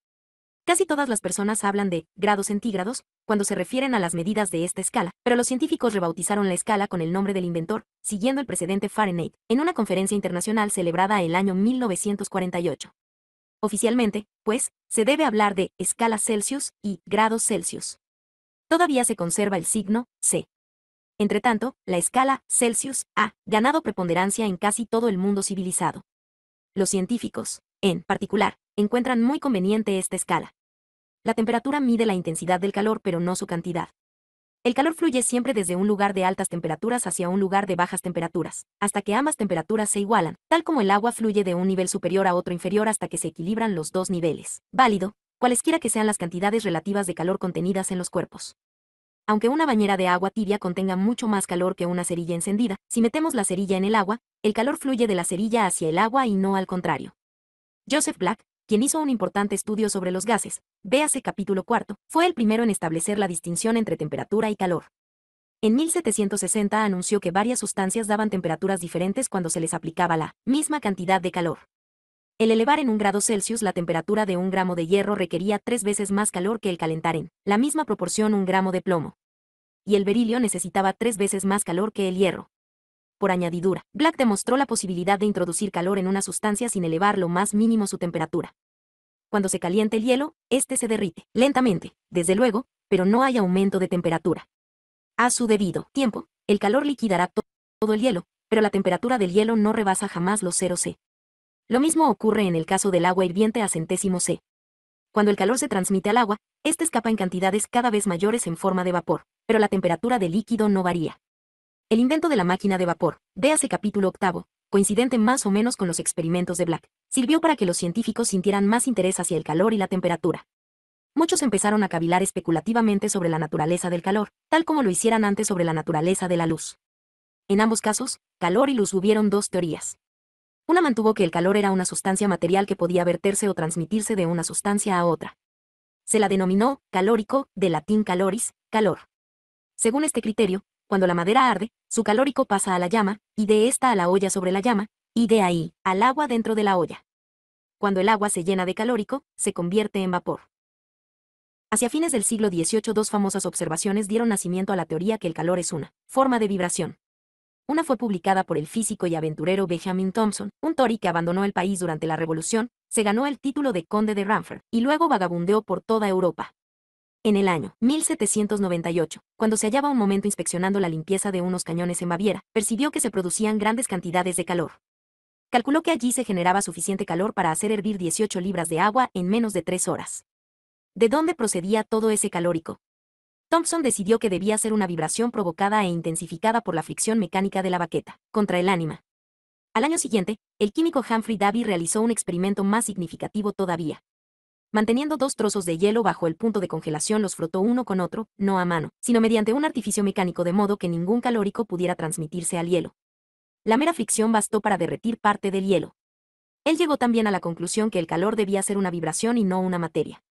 Casi todas las personas hablan de grados centígrados cuando se refieren a las medidas de esta escala, pero los científicos rebautizaron la escala con el nombre del inventor, siguiendo el precedente Fahrenheit, en una conferencia internacional celebrada el año 1948. Oficialmente, pues, se debe hablar de escala Celsius y grados Celsius. Todavía se conserva el signo C. Entretanto, la escala Celsius ha ganado preponderancia en casi todo el mundo civilizado. Los científicos, en particular, encuentran muy conveniente esta escala. La temperatura mide la intensidad del calor pero no su cantidad. El calor fluye siempre desde un lugar de altas temperaturas hacia un lugar de bajas temperaturas, hasta que ambas temperaturas se igualan, tal como el agua fluye de un nivel superior a otro inferior hasta que se equilibran los dos niveles. Válido, cualesquiera que sean las cantidades relativas de calor contenidas en los cuerpos. Aunque una bañera de agua tibia contenga mucho más calor que una cerilla encendida, si metemos la cerilla en el agua, el calor fluye de la cerilla hacia el agua y no al contrario. Joseph Black, quien hizo un importante estudio sobre los gases, véase capítulo cuarto, fue el primero en establecer la distinción entre temperatura y calor. En 1760 anunció que varias sustancias daban temperaturas diferentes cuando se les aplicaba la misma cantidad de calor. El elevar en un grado Celsius la temperatura de un gramo de hierro requería tres veces más calor que el calentar en la misma proporción un gramo de plomo. Y el berilio necesitaba tres veces más calor que el hierro. Por añadidura, Black demostró la posibilidad de introducir calor en una sustancia sin elevar lo más mínimo su temperatura. Cuando se calienta el hielo, éste se derrite, lentamente, desde luego, pero no hay aumento de temperatura. A su debido tiempo, el calor liquidará todo el hielo, pero la temperatura del hielo no rebasa jamás los 0 C. Lo mismo ocurre en el caso del agua hirviente a centésimo C. Cuando el calor se transmite al agua, éste escapa en cantidades cada vez mayores en forma de vapor, pero la temperatura del líquido no varía. El invento de la máquina de vapor, véase capítulo octavo, coincidente más o menos con los experimentos de Black, sirvió para que los científicos sintieran más interés hacia el calor y la temperatura. Muchos empezaron a cavilar especulativamente sobre la naturaleza del calor, tal como lo hicieran antes sobre la naturaleza de la luz. En ambos casos, calor y luz hubieron dos teorías. Una mantuvo que el calor era una sustancia material que podía verterse o transmitirse de una sustancia a otra. Se la denominó calórico, de latín caloris, calor. Según este criterio, cuando la madera arde, su calórico pasa a la llama, y de esta a la olla sobre la llama, y de ahí, al agua dentro de la olla. Cuando el agua se llena de calórico, se convierte en vapor. Hacia fines del siglo XVIII dos famosas observaciones dieron nacimiento a la teoría que el calor es una forma de vibración. Una fue publicada por el físico y aventurero Benjamin Thompson, un Tory que abandonó el país durante la Revolución, se ganó el título de Conde de Ranford, y luego vagabundeó por toda Europa. En el año 1798, cuando se hallaba un momento inspeccionando la limpieza de unos cañones en Baviera, percibió que se producían grandes cantidades de calor. Calculó que allí se generaba suficiente calor para hacer hervir 18 libras de agua en menos de tres horas. ¿De dónde procedía todo ese calórico? Thompson decidió que debía ser una vibración provocada e intensificada por la fricción mecánica de la baqueta, contra el ánima. Al año siguiente, el químico Humphrey Davy realizó un experimento más significativo todavía, Manteniendo dos trozos de hielo bajo el punto de congelación los frotó uno con otro, no a mano, sino mediante un artificio mecánico de modo que ningún calórico pudiera transmitirse al hielo. La mera fricción bastó para derretir parte del hielo. Él llegó también a la conclusión que el calor debía ser una vibración y no una materia.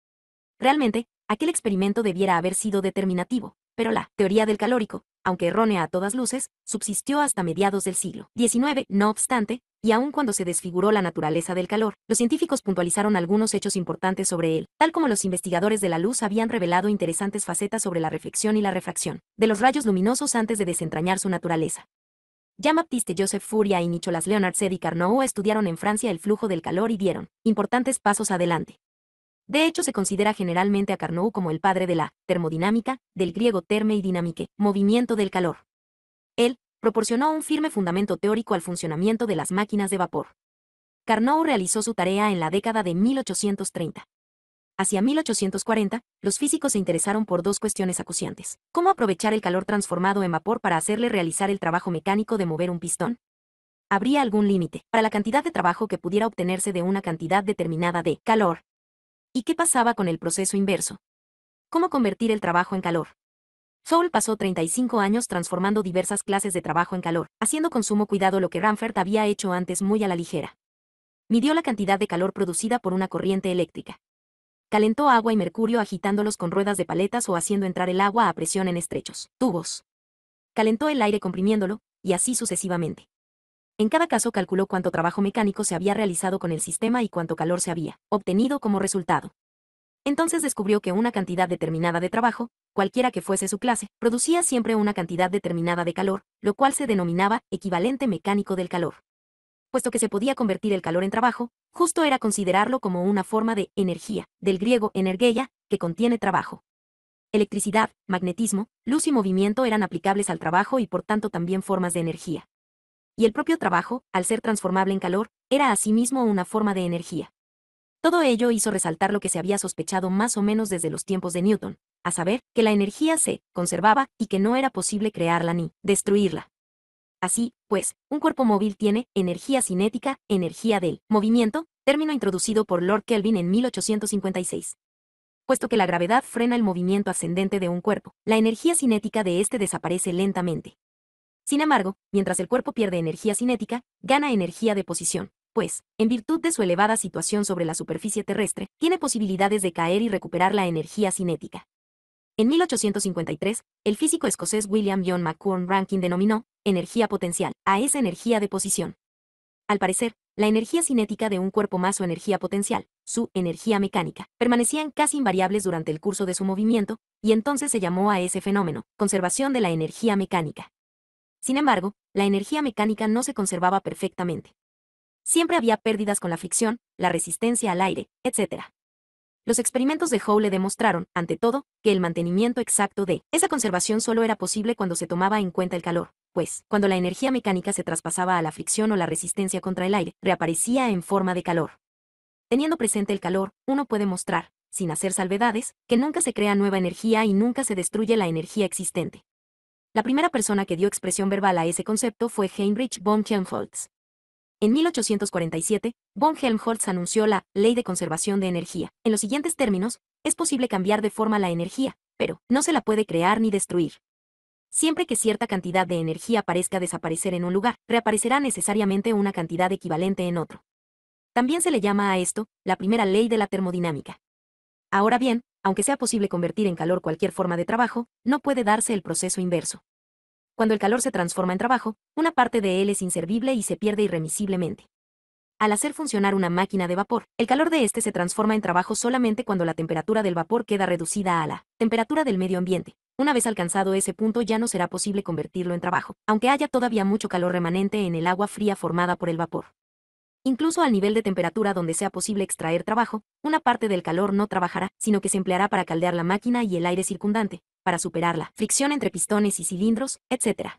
Realmente, aquel experimento debiera haber sido determinativo, pero la teoría del calórico, aunque errónea a todas luces, subsistió hasta mediados del siglo XIX. No obstante, y aun cuando se desfiguró la naturaleza del calor, los científicos puntualizaron algunos hechos importantes sobre él, tal como los investigadores de la luz habían revelado interesantes facetas sobre la reflexión y la refracción de los rayos luminosos antes de desentrañar su naturaleza. Jean-Baptiste Joseph Furia y Nicholas Leonard Sedi Carnot estudiaron en Francia el flujo del calor y dieron importantes pasos adelante. De hecho, se considera generalmente a Carnot como el padre de la termodinámica, del griego terme y dinamique, movimiento del calor. Él proporcionó un firme fundamento teórico al funcionamiento de las máquinas de vapor. Carnot realizó su tarea en la década de 1830. Hacia 1840, los físicos se interesaron por dos cuestiones acuciantes. ¿Cómo aprovechar el calor transformado en vapor para hacerle realizar el trabajo mecánico de mover un pistón? ¿Habría algún límite para la cantidad de trabajo que pudiera obtenerse de una cantidad determinada de calor? ¿Y qué pasaba con el proceso inverso? ¿Cómo convertir el trabajo en calor? Soul pasó 35 años transformando diversas clases de trabajo en calor, haciendo con sumo cuidado lo que Ramfert había hecho antes muy a la ligera. Midió la cantidad de calor producida por una corriente eléctrica. Calentó agua y mercurio agitándolos con ruedas de paletas o haciendo entrar el agua a presión en estrechos tubos. Calentó el aire comprimiéndolo, y así sucesivamente. En cada caso calculó cuánto trabajo mecánico se había realizado con el sistema y cuánto calor se había obtenido como resultado. Entonces descubrió que una cantidad determinada de trabajo cualquiera que fuese su clase, producía siempre una cantidad determinada de calor, lo cual se denominaba equivalente mecánico del calor. Puesto que se podía convertir el calor en trabajo, justo era considerarlo como una forma de energía, del griego energeia, que contiene trabajo. Electricidad, magnetismo, luz y movimiento eran aplicables al trabajo y por tanto también formas de energía. Y el propio trabajo, al ser transformable en calor, era asimismo una forma de energía. Todo ello hizo resaltar lo que se había sospechado más o menos desde los tiempos de Newton, a saber, que la energía se conservaba y que no era posible crearla ni destruirla. Así, pues, un cuerpo móvil tiene energía cinética, energía del movimiento, término introducido por Lord Kelvin en 1856. Puesto que la gravedad frena el movimiento ascendente de un cuerpo, la energía cinética de éste desaparece lentamente. Sin embargo, mientras el cuerpo pierde energía cinética, gana energía de posición, pues, en virtud de su elevada situación sobre la superficie terrestre, tiene posibilidades de caer y recuperar la energía cinética. En 1853, el físico escocés William John Macquorn Rankin denominó energía potencial a esa energía de posición. Al parecer, la energía cinética de un cuerpo más su energía potencial, su energía mecánica, permanecían casi invariables durante el curso de su movimiento, y entonces se llamó a ese fenómeno conservación de la energía mecánica. Sin embargo, la energía mecánica no se conservaba perfectamente. Siempre había pérdidas con la fricción, la resistencia al aire, etc los experimentos de Howe le demostraron, ante todo, que el mantenimiento exacto de esa conservación solo era posible cuando se tomaba en cuenta el calor, pues, cuando la energía mecánica se traspasaba a la fricción o la resistencia contra el aire, reaparecía en forma de calor. Teniendo presente el calor, uno puede mostrar, sin hacer salvedades, que nunca se crea nueva energía y nunca se destruye la energía existente. La primera persona que dio expresión verbal a ese concepto fue Heinrich von Helmholtz, en 1847, von Helmholtz anunció la Ley de Conservación de Energía. En los siguientes términos, es posible cambiar de forma la energía, pero no se la puede crear ni destruir. Siempre que cierta cantidad de energía parezca desaparecer en un lugar, reaparecerá necesariamente una cantidad equivalente en otro. También se le llama a esto la primera ley de la termodinámica. Ahora bien, aunque sea posible convertir en calor cualquier forma de trabajo, no puede darse el proceso inverso cuando el calor se transforma en trabajo, una parte de él es inservible y se pierde irremisiblemente. Al hacer funcionar una máquina de vapor, el calor de este se transforma en trabajo solamente cuando la temperatura del vapor queda reducida a la temperatura del medio ambiente. Una vez alcanzado ese punto ya no será posible convertirlo en trabajo, aunque haya todavía mucho calor remanente en el agua fría formada por el vapor. Incluso al nivel de temperatura donde sea posible extraer trabajo, una parte del calor no trabajará, sino que se empleará para caldear la máquina y el aire circundante, para superarla, fricción entre pistones y cilindros, etc.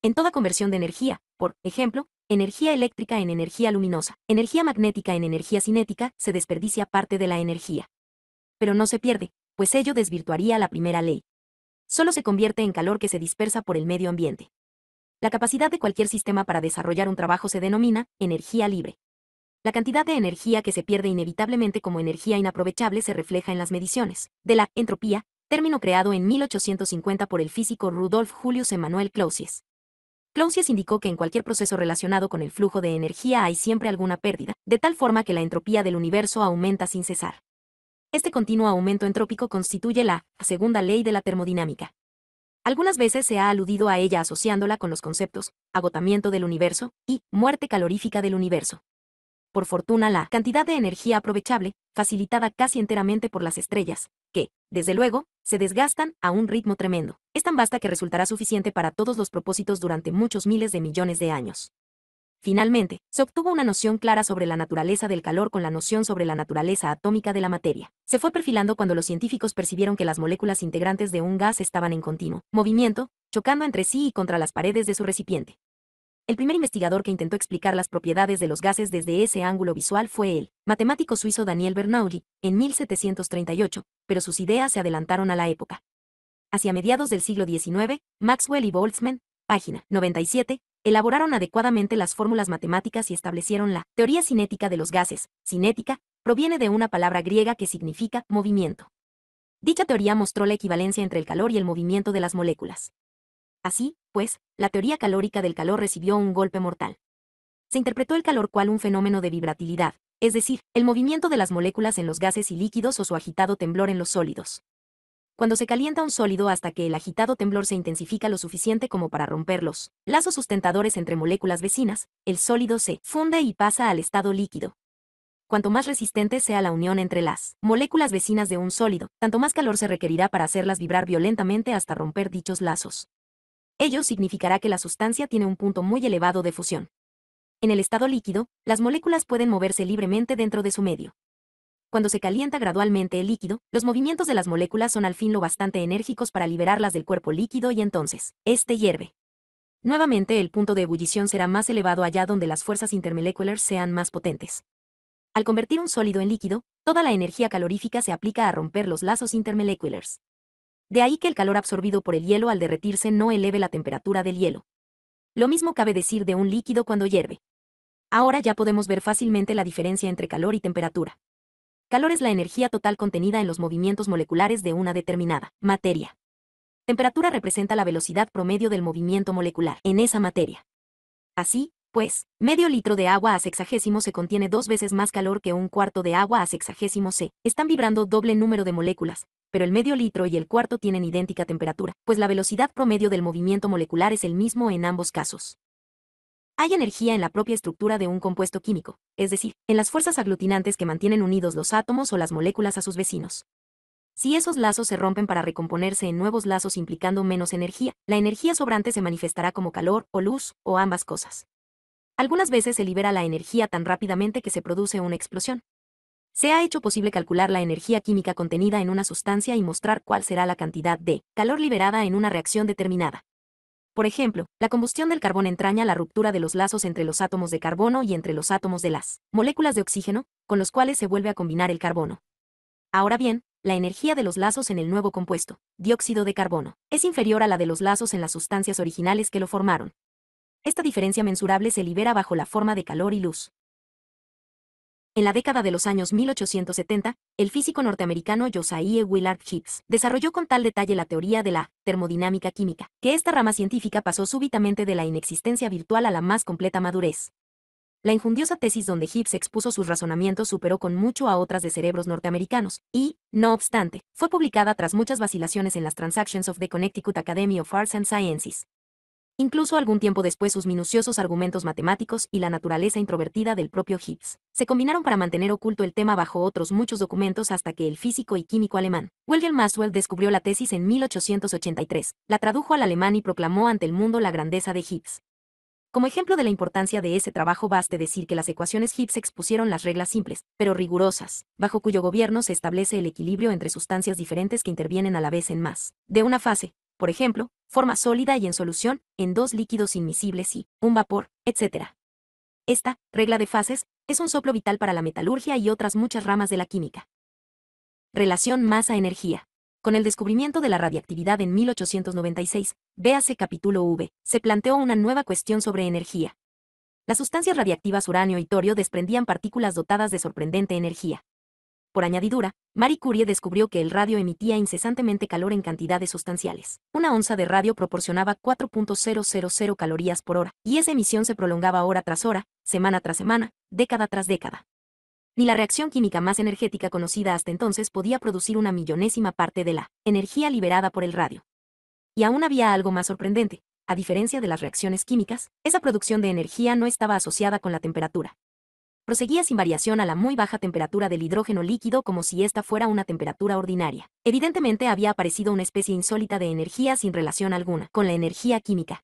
En toda conversión de energía, por ejemplo, energía eléctrica en energía luminosa, energía magnética en energía cinética, se desperdicia parte de la energía. Pero no se pierde, pues ello desvirtuaría la primera ley. Solo se convierte en calor que se dispersa por el medio ambiente. La capacidad de cualquier sistema para desarrollar un trabajo se denomina energía libre. La cantidad de energía que se pierde inevitablemente como energía inaprovechable se refleja en las mediciones de la entropía, término creado en 1850 por el físico Rudolf Julius Emanuel Clausius. Clausius indicó que en cualquier proceso relacionado con el flujo de energía hay siempre alguna pérdida, de tal forma que la entropía del universo aumenta sin cesar. Este continuo aumento entrópico constituye la segunda ley de la termodinámica. Algunas veces se ha aludido a ella asociándola con los conceptos agotamiento del universo y muerte calorífica del universo. Por fortuna, la cantidad de energía aprovechable, facilitada casi enteramente por las estrellas, que, desde luego, se desgastan a un ritmo tremendo. Es tan vasta que resultará suficiente para todos los propósitos durante muchos miles de millones de años. Finalmente, se obtuvo una noción clara sobre la naturaleza del calor con la noción sobre la naturaleza atómica de la materia. Se fue perfilando cuando los científicos percibieron que las moléculas integrantes de un gas estaban en continuo movimiento, chocando entre sí y contra las paredes de su recipiente. El primer investigador que intentó explicar las propiedades de los gases desde ese ángulo visual fue el matemático suizo Daniel Bernoulli, en 1738, pero sus ideas se adelantaron a la época. Hacia mediados del siglo XIX, Maxwell y Boltzmann, página 97, elaboraron adecuadamente las fórmulas matemáticas y establecieron la teoría cinética de los gases. Cinética proviene de una palabra griega que significa movimiento. Dicha teoría mostró la equivalencia entre el calor y el movimiento de las moléculas. Así, pues, la teoría calórica del calor recibió un golpe mortal. Se interpretó el calor cual un fenómeno de vibratilidad, es decir, el movimiento de las moléculas en los gases y líquidos o su agitado temblor en los sólidos. Cuando se calienta un sólido hasta que el agitado temblor se intensifica lo suficiente como para romper los lazos sustentadores entre moléculas vecinas, el sólido se funde y pasa al estado líquido. Cuanto más resistente sea la unión entre las moléculas vecinas de un sólido, tanto más calor se requerirá para hacerlas vibrar violentamente hasta romper dichos lazos. Ello significará que la sustancia tiene un punto muy elevado de fusión. En el estado líquido, las moléculas pueden moverse libremente dentro de su medio. Cuando se calienta gradualmente el líquido, los movimientos de las moléculas son al fin lo bastante enérgicos para liberarlas del cuerpo líquido y entonces, este hierve. Nuevamente el punto de ebullición será más elevado allá donde las fuerzas intermoleculares sean más potentes. Al convertir un sólido en líquido, toda la energía calorífica se aplica a romper los lazos intermoleculares. De ahí que el calor absorbido por el hielo al derretirse no eleve la temperatura del hielo. Lo mismo cabe decir de un líquido cuando hierve. Ahora ya podemos ver fácilmente la diferencia entre calor y temperatura. Calor es la energía total contenida en los movimientos moleculares de una determinada materia. Temperatura representa la velocidad promedio del movimiento molecular en esa materia. Así, pues, medio litro de agua a sexagésimo se contiene dos veces más calor que un cuarto de agua a sexagésimo C. Están vibrando doble número de moléculas, pero el medio litro y el cuarto tienen idéntica temperatura, pues la velocidad promedio del movimiento molecular es el mismo en ambos casos. Hay energía en la propia estructura de un compuesto químico, es decir, en las fuerzas aglutinantes que mantienen unidos los átomos o las moléculas a sus vecinos. Si esos lazos se rompen para recomponerse en nuevos lazos implicando menos energía, la energía sobrante se manifestará como calor o luz, o ambas cosas. Algunas veces se libera la energía tan rápidamente que se produce una explosión. Se ha hecho posible calcular la energía química contenida en una sustancia y mostrar cuál será la cantidad de calor liberada en una reacción determinada. Por ejemplo, la combustión del carbón entraña la ruptura de los lazos entre los átomos de carbono y entre los átomos de las moléculas de oxígeno, con los cuales se vuelve a combinar el carbono. Ahora bien, la energía de los lazos en el nuevo compuesto, dióxido de carbono, es inferior a la de los lazos en las sustancias originales que lo formaron esta diferencia mensurable se libera bajo la forma de calor y luz. En la década de los años 1870, el físico norteamericano Josiah Willard Gibbs desarrolló con tal detalle la teoría de la termodinámica química, que esta rama científica pasó súbitamente de la inexistencia virtual a la más completa madurez. La injundiosa tesis donde Gibbs expuso sus razonamientos superó con mucho a otras de cerebros norteamericanos, y, no obstante, fue publicada tras muchas vacilaciones en las Transactions of the Connecticut Academy of Arts and Sciences. Incluso algún tiempo después sus minuciosos argumentos matemáticos y la naturaleza introvertida del propio Higgs se combinaron para mantener oculto el tema bajo otros muchos documentos hasta que el físico y químico alemán Wilhelm Maxwell descubrió la tesis en 1883, la tradujo al alemán y proclamó ante el mundo la grandeza de Higgs. Como ejemplo de la importancia de ese trabajo baste decir que las ecuaciones Higgs expusieron las reglas simples, pero rigurosas, bajo cuyo gobierno se establece el equilibrio entre sustancias diferentes que intervienen a la vez en más de una fase, por ejemplo, forma sólida y en solución, en dos líquidos inmisibles y un vapor, etc. Esta regla de fases es un soplo vital para la metalurgia y otras muchas ramas de la química. Relación masa-energía. Con el descubrimiento de la radiactividad en 1896, véase capítulo V, se planteó una nueva cuestión sobre energía. Las sustancias radiactivas uranio y torio desprendían partículas dotadas de sorprendente energía, por añadidura, Marie Curie descubrió que el radio emitía incesantemente calor en cantidades sustanciales. Una onza de radio proporcionaba 4.000 calorías por hora, y esa emisión se prolongaba hora tras hora, semana tras semana, década tras década. Ni la reacción química más energética conocida hasta entonces podía producir una millonésima parte de la energía liberada por el radio. Y aún había algo más sorprendente. A diferencia de las reacciones químicas, esa producción de energía no estaba asociada con la temperatura proseguía sin variación a la muy baja temperatura del hidrógeno líquido como si esta fuera una temperatura ordinaria. Evidentemente había aparecido una especie insólita de energía sin relación alguna con la energía química.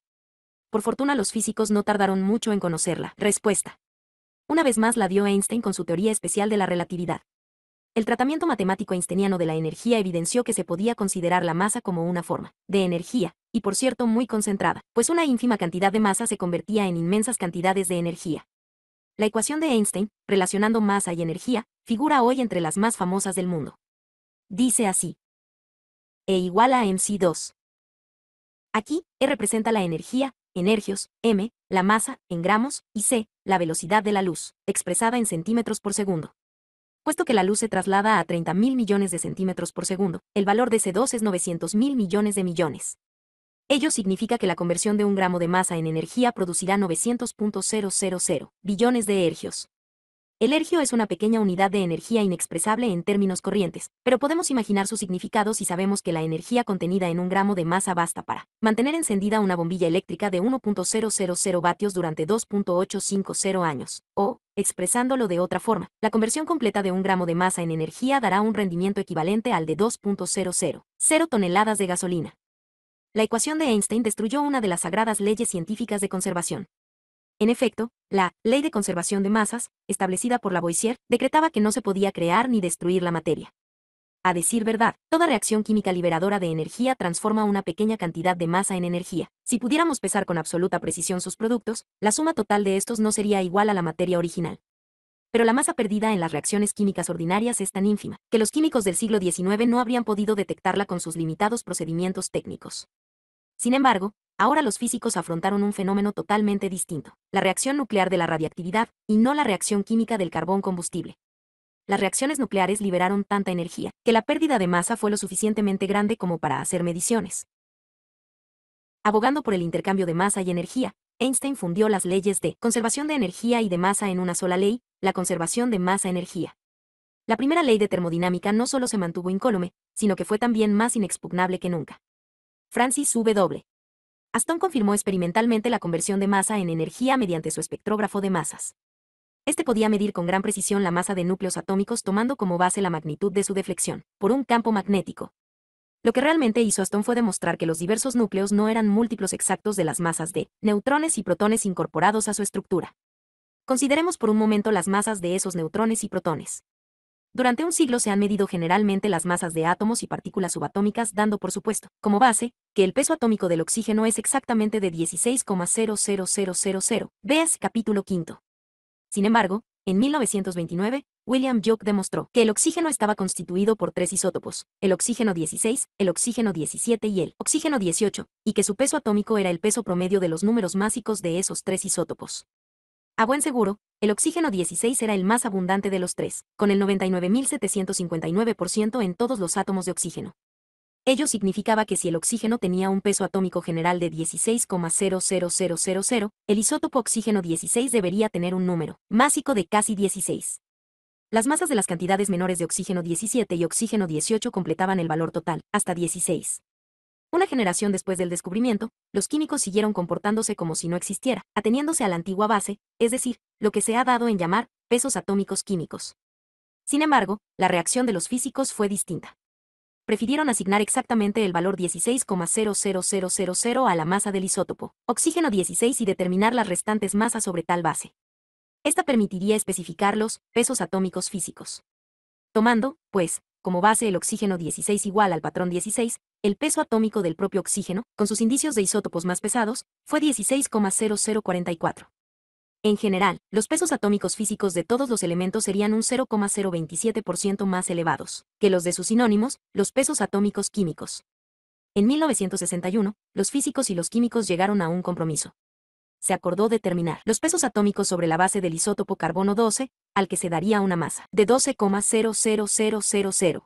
Por fortuna los físicos no tardaron mucho en conocerla. Respuesta. Una vez más la dio Einstein con su teoría especial de la relatividad. El tratamiento matemático einsteiniano de la energía evidenció que se podía considerar la masa como una forma de energía, y por cierto muy concentrada, pues una ínfima cantidad de masa se convertía en inmensas cantidades de energía. La ecuación de Einstein, relacionando masa y energía, figura hoy entre las más famosas del mundo. Dice así. E igual a mc2. Aquí, E representa la energía, energios, m, la masa, en gramos, y c, la velocidad de la luz, expresada en centímetros por segundo. Puesto que la luz se traslada a 30.000 millones de centímetros por segundo, el valor de C2 es 900.000 millones de millones. Ello significa que la conversión de un gramo de masa en energía producirá 900.000 billones de ergios. El ergio es una pequeña unidad de energía inexpresable en términos corrientes, pero podemos imaginar su significado si sabemos que la energía contenida en un gramo de masa basta para mantener encendida una bombilla eléctrica de 1.000 vatios durante 2.850 años, o, expresándolo de otra forma, la conversión completa de un gramo de masa en energía dará un rendimiento equivalente al de 2.000 toneladas de gasolina la ecuación de Einstein destruyó una de las sagradas leyes científicas de conservación. En efecto, la ley de conservación de masas, establecida por Lavoisier, decretaba que no se podía crear ni destruir la materia. A decir verdad, toda reacción química liberadora de energía transforma una pequeña cantidad de masa en energía. Si pudiéramos pesar con absoluta precisión sus productos, la suma total de estos no sería igual a la materia original. Pero la masa perdida en las reacciones químicas ordinarias es tan ínfima, que los químicos del siglo XIX no habrían podido detectarla con sus limitados procedimientos técnicos. Sin embargo, ahora los físicos afrontaron un fenómeno totalmente distinto, la reacción nuclear de la radiactividad y no la reacción química del carbón combustible. Las reacciones nucleares liberaron tanta energía que la pérdida de masa fue lo suficientemente grande como para hacer mediciones. Abogando por el intercambio de masa y energía, Einstein fundió las leyes de conservación de energía y de masa en una sola ley, la conservación de masa-energía. La primera ley de termodinámica no solo se mantuvo incólume, sino que fue también más inexpugnable que nunca. Francis W. Aston confirmó experimentalmente la conversión de masa en energía mediante su espectrógrafo de masas. Este podía medir con gran precisión la masa de núcleos atómicos tomando como base la magnitud de su deflexión, por un campo magnético. Lo que realmente hizo Aston fue demostrar que los diversos núcleos no eran múltiplos exactos de las masas de neutrones y protones incorporados a su estructura. Consideremos por un momento las masas de esos neutrones y protones. Durante un siglo se han medido generalmente las masas de átomos y partículas subatómicas dando por supuesto, como base, que el peso atómico del oxígeno es exactamente de 16,00000, veas capítulo quinto. Sin embargo, en 1929, William Jock demostró que el oxígeno estaba constituido por tres isótopos, el oxígeno 16, el oxígeno 17 y el oxígeno 18, y que su peso atómico era el peso promedio de los números másicos de esos tres isótopos. A buen seguro, el oxígeno 16 era el más abundante de los tres, con el 99.759% en todos los átomos de oxígeno. Ello significaba que si el oxígeno tenía un peso atómico general de 16,00000, el isótopo oxígeno 16 debería tener un número másico de casi 16. Las masas de las cantidades menores de oxígeno 17 y oxígeno 18 completaban el valor total, hasta 16. Una generación después del descubrimiento, los químicos siguieron comportándose como si no existiera, ateniéndose a la antigua base, es decir, lo que se ha dado en llamar pesos atómicos químicos. Sin embargo, la reacción de los físicos fue distinta. Prefirieron asignar exactamente el valor 16,00000 a la masa del isótopo, oxígeno 16 y determinar las restantes masas sobre tal base. Esta permitiría especificar los pesos atómicos físicos. Tomando, pues, como base el oxígeno 16 igual al patrón 16, el peso atómico del propio oxígeno, con sus indicios de isótopos más pesados, fue 16,0044. En general, los pesos atómicos físicos de todos los elementos serían un 0,027% más elevados que los de sus sinónimos, los pesos atómicos químicos. En 1961, los físicos y los químicos llegaron a un compromiso. Se acordó determinar los pesos atómicos sobre la base del isótopo carbono 12, al que se daría una masa de 12,00000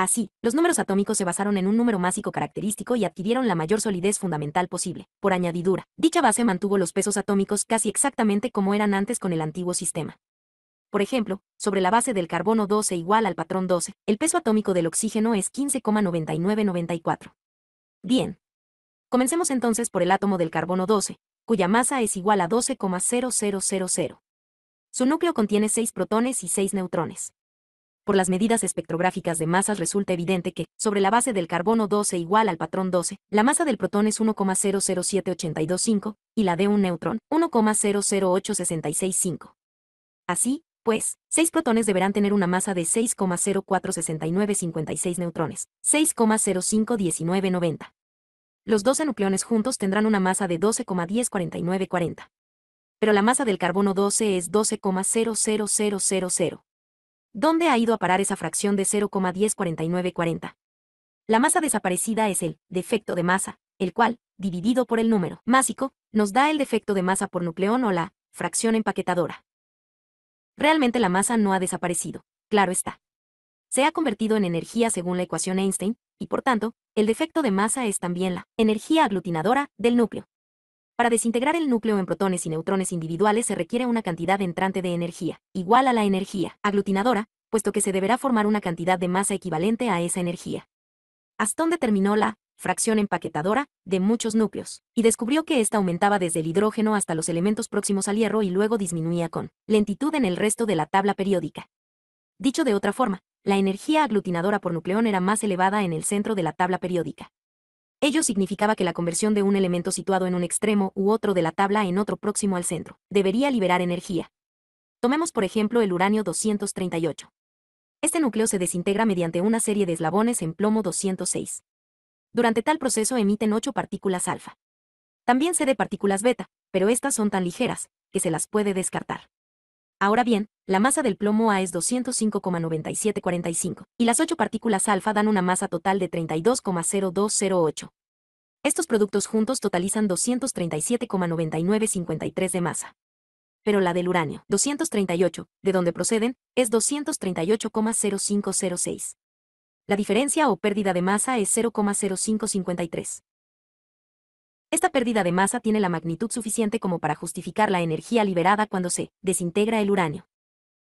Así, los números atómicos se basaron en un número másico característico y adquirieron la mayor solidez fundamental posible. Por añadidura, dicha base mantuvo los pesos atómicos casi exactamente como eran antes con el antiguo sistema. Por ejemplo, sobre la base del carbono 12 igual al patrón 12, el peso atómico del oxígeno es 15,9994. Bien. Comencemos entonces por el átomo del carbono 12, cuya masa es igual a 12,0000. Su núcleo contiene 6 protones y 6 neutrones por las medidas espectrográficas de masas resulta evidente que, sobre la base del carbono 12 igual al patrón 12, la masa del protón es 1,007825 y la de un neutrón 1,008665. Así, pues, seis protones deberán tener una masa de 6,046956 neutrones, 6,051990. Los 12 nucleones juntos tendrán una masa de 12,104940. Pero la masa del carbono 12 es 12,00000 ¿Dónde ha ido a parar esa fracción de 0,104940? La masa desaparecida es el defecto de masa, el cual, dividido por el número másico, nos da el defecto de masa por nucleón o la fracción empaquetadora. Realmente la masa no ha desaparecido, claro está. Se ha convertido en energía según la ecuación Einstein, y por tanto, el defecto de masa es también la energía aglutinadora del núcleo. Para desintegrar el núcleo en protones y neutrones individuales se requiere una cantidad entrante de energía, igual a la energía aglutinadora, puesto que se deberá formar una cantidad de masa equivalente a esa energía. Aston determinó la fracción empaquetadora de muchos núcleos, y descubrió que ésta aumentaba desde el hidrógeno hasta los elementos próximos al hierro y luego disminuía con lentitud en el resto de la tabla periódica. Dicho de otra forma, la energía aglutinadora por nucleón era más elevada en el centro de la tabla periódica. Ello significaba que la conversión de un elemento situado en un extremo u otro de la tabla en otro próximo al centro debería liberar energía. Tomemos por ejemplo el uranio 238. Este núcleo se desintegra mediante una serie de eslabones en plomo 206. Durante tal proceso emiten 8 partículas alfa. También se de partículas beta, pero estas son tan ligeras que se las puede descartar. Ahora bien, la masa del plomo A es 205,9745, y las ocho partículas alfa dan una masa total de 32,0208. Estos productos juntos totalizan 237,9953 de masa. Pero la del uranio, 238, de donde proceden, es 238,0506. La diferencia o pérdida de masa es 0,0553. Esta pérdida de masa tiene la magnitud suficiente como para justificar la energía liberada cuando se desintegra el uranio.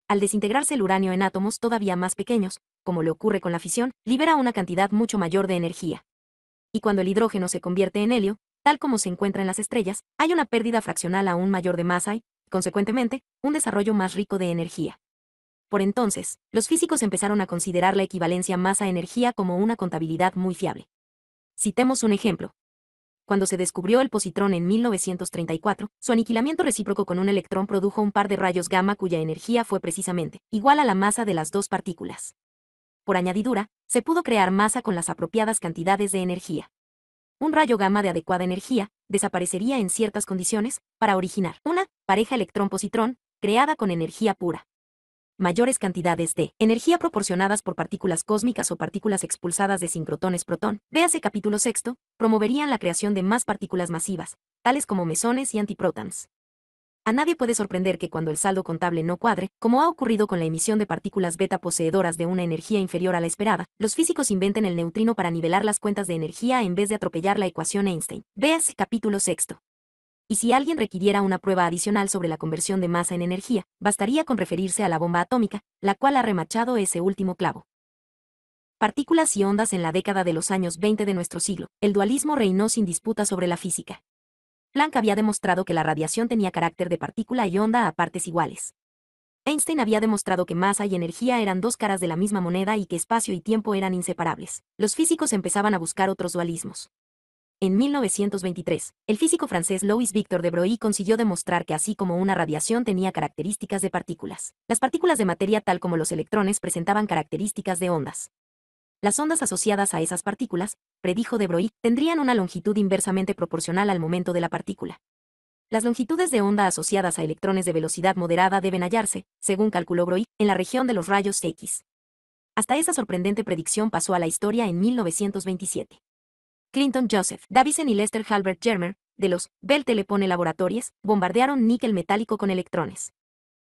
Al desintegrarse el uranio en átomos todavía más pequeños, como le ocurre con la fisión, libera una cantidad mucho mayor de energía. Y cuando el hidrógeno se convierte en helio, tal como se encuentra en las estrellas, hay una pérdida fraccional aún mayor de masa y, consecuentemente, un desarrollo más rico de energía. Por entonces, los físicos empezaron a considerar la equivalencia masa-energía como una contabilidad muy fiable. Citemos un ejemplo cuando se descubrió el positrón en 1934, su aniquilamiento recíproco con un electrón produjo un par de rayos gamma cuya energía fue precisamente igual a la masa de las dos partículas. Por añadidura, se pudo crear masa con las apropiadas cantidades de energía. Un rayo gamma de adecuada energía desaparecería en ciertas condiciones para originar una pareja electrón-positrón creada con energía pura mayores cantidades de energía proporcionadas por partículas cósmicas o partículas expulsadas de sincrotones protón, véase capítulo sexto, promoverían la creación de más partículas masivas, tales como mesones y antiprotons. A nadie puede sorprender que cuando el saldo contable no cuadre, como ha ocurrido con la emisión de partículas beta poseedoras de una energía inferior a la esperada, los físicos inventen el neutrino para nivelar las cuentas de energía en vez de atropellar la ecuación Einstein. Véase capítulo sexto y si alguien requiriera una prueba adicional sobre la conversión de masa en energía, bastaría con referirse a la bomba atómica, la cual ha remachado ese último clavo. Partículas y ondas en la década de los años 20 de nuestro siglo, el dualismo reinó sin disputa sobre la física. Planck había demostrado que la radiación tenía carácter de partícula y onda a partes iguales. Einstein había demostrado que masa y energía eran dos caras de la misma moneda y que espacio y tiempo eran inseparables. Los físicos empezaban a buscar otros dualismos. En 1923, el físico francés Louis Victor de Broglie consiguió demostrar que así como una radiación tenía características de partículas, las partículas de materia tal como los electrones presentaban características de ondas. Las ondas asociadas a esas partículas, predijo de Broglie, tendrían una longitud inversamente proporcional al momento de la partícula. Las longitudes de onda asociadas a electrones de velocidad moderada deben hallarse, según calculó Broglie, en la región de los rayos X. Hasta esa sorprendente predicción pasó a la historia en 1927. Clinton Joseph, Davison y Lester Halbert Germer, de los Bell Telepone Laboratories, bombardearon níquel metálico con electrones.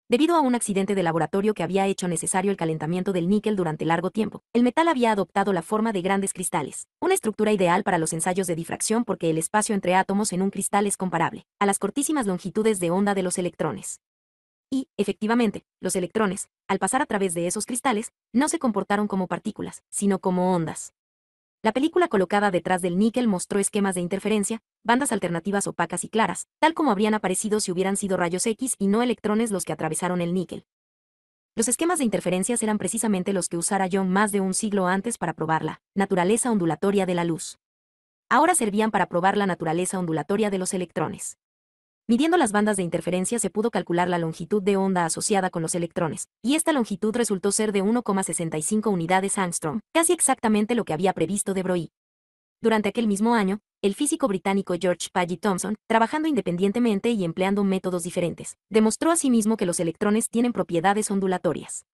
Debido a un accidente de laboratorio que había hecho necesario el calentamiento del níquel durante largo tiempo, el metal había adoptado la forma de grandes cristales, una estructura ideal para los ensayos de difracción porque el espacio entre átomos en un cristal es comparable a las cortísimas longitudes de onda de los electrones. Y, efectivamente, los electrones, al pasar a través de esos cristales, no se comportaron como partículas, sino como ondas. La película colocada detrás del níquel mostró esquemas de interferencia, bandas alternativas opacas y claras, tal como habrían aparecido si hubieran sido rayos X y no electrones los que atravesaron el níquel. Los esquemas de interferencias eran precisamente los que usara John más de un siglo antes para probar la naturaleza ondulatoria de la luz. Ahora servían para probar la naturaleza ondulatoria de los electrones. Midiendo las bandas de interferencia se pudo calcular la longitud de onda asociada con los electrones, y esta longitud resultó ser de 1,65 unidades angstrom, casi exactamente lo que había previsto de Broglie. Durante aquel mismo año, el físico británico George Paget Thomson, trabajando independientemente y empleando métodos diferentes, demostró asimismo que los electrones tienen propiedades ondulatorias.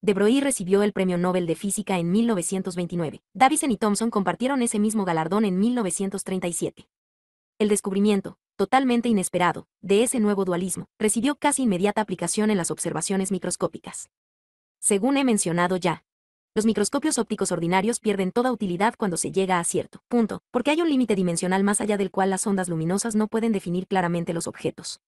De Broglie recibió el Premio Nobel de Física en 1929. Davison y Thomson compartieron ese mismo galardón en 1937. El descubrimiento, totalmente inesperado, de ese nuevo dualismo, recibió casi inmediata aplicación en las observaciones microscópicas. Según he mencionado ya, los microscopios ópticos ordinarios pierden toda utilidad cuando se llega a cierto punto, porque hay un límite dimensional más allá del cual las ondas luminosas no pueden definir claramente los objetos.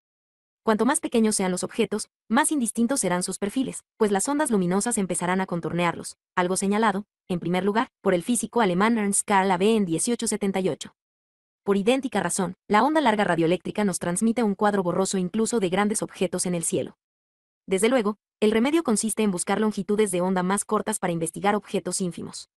Cuanto más pequeños sean los objetos, más indistintos serán sus perfiles, pues las ondas luminosas empezarán a contornearlos, algo señalado, en primer lugar, por el físico alemán Ernst Karl AB en 1878. Por idéntica razón, la onda larga radioeléctrica nos transmite un cuadro borroso incluso de grandes objetos en el cielo. Desde luego, el remedio consiste en buscar longitudes de onda más cortas para investigar objetos ínfimos.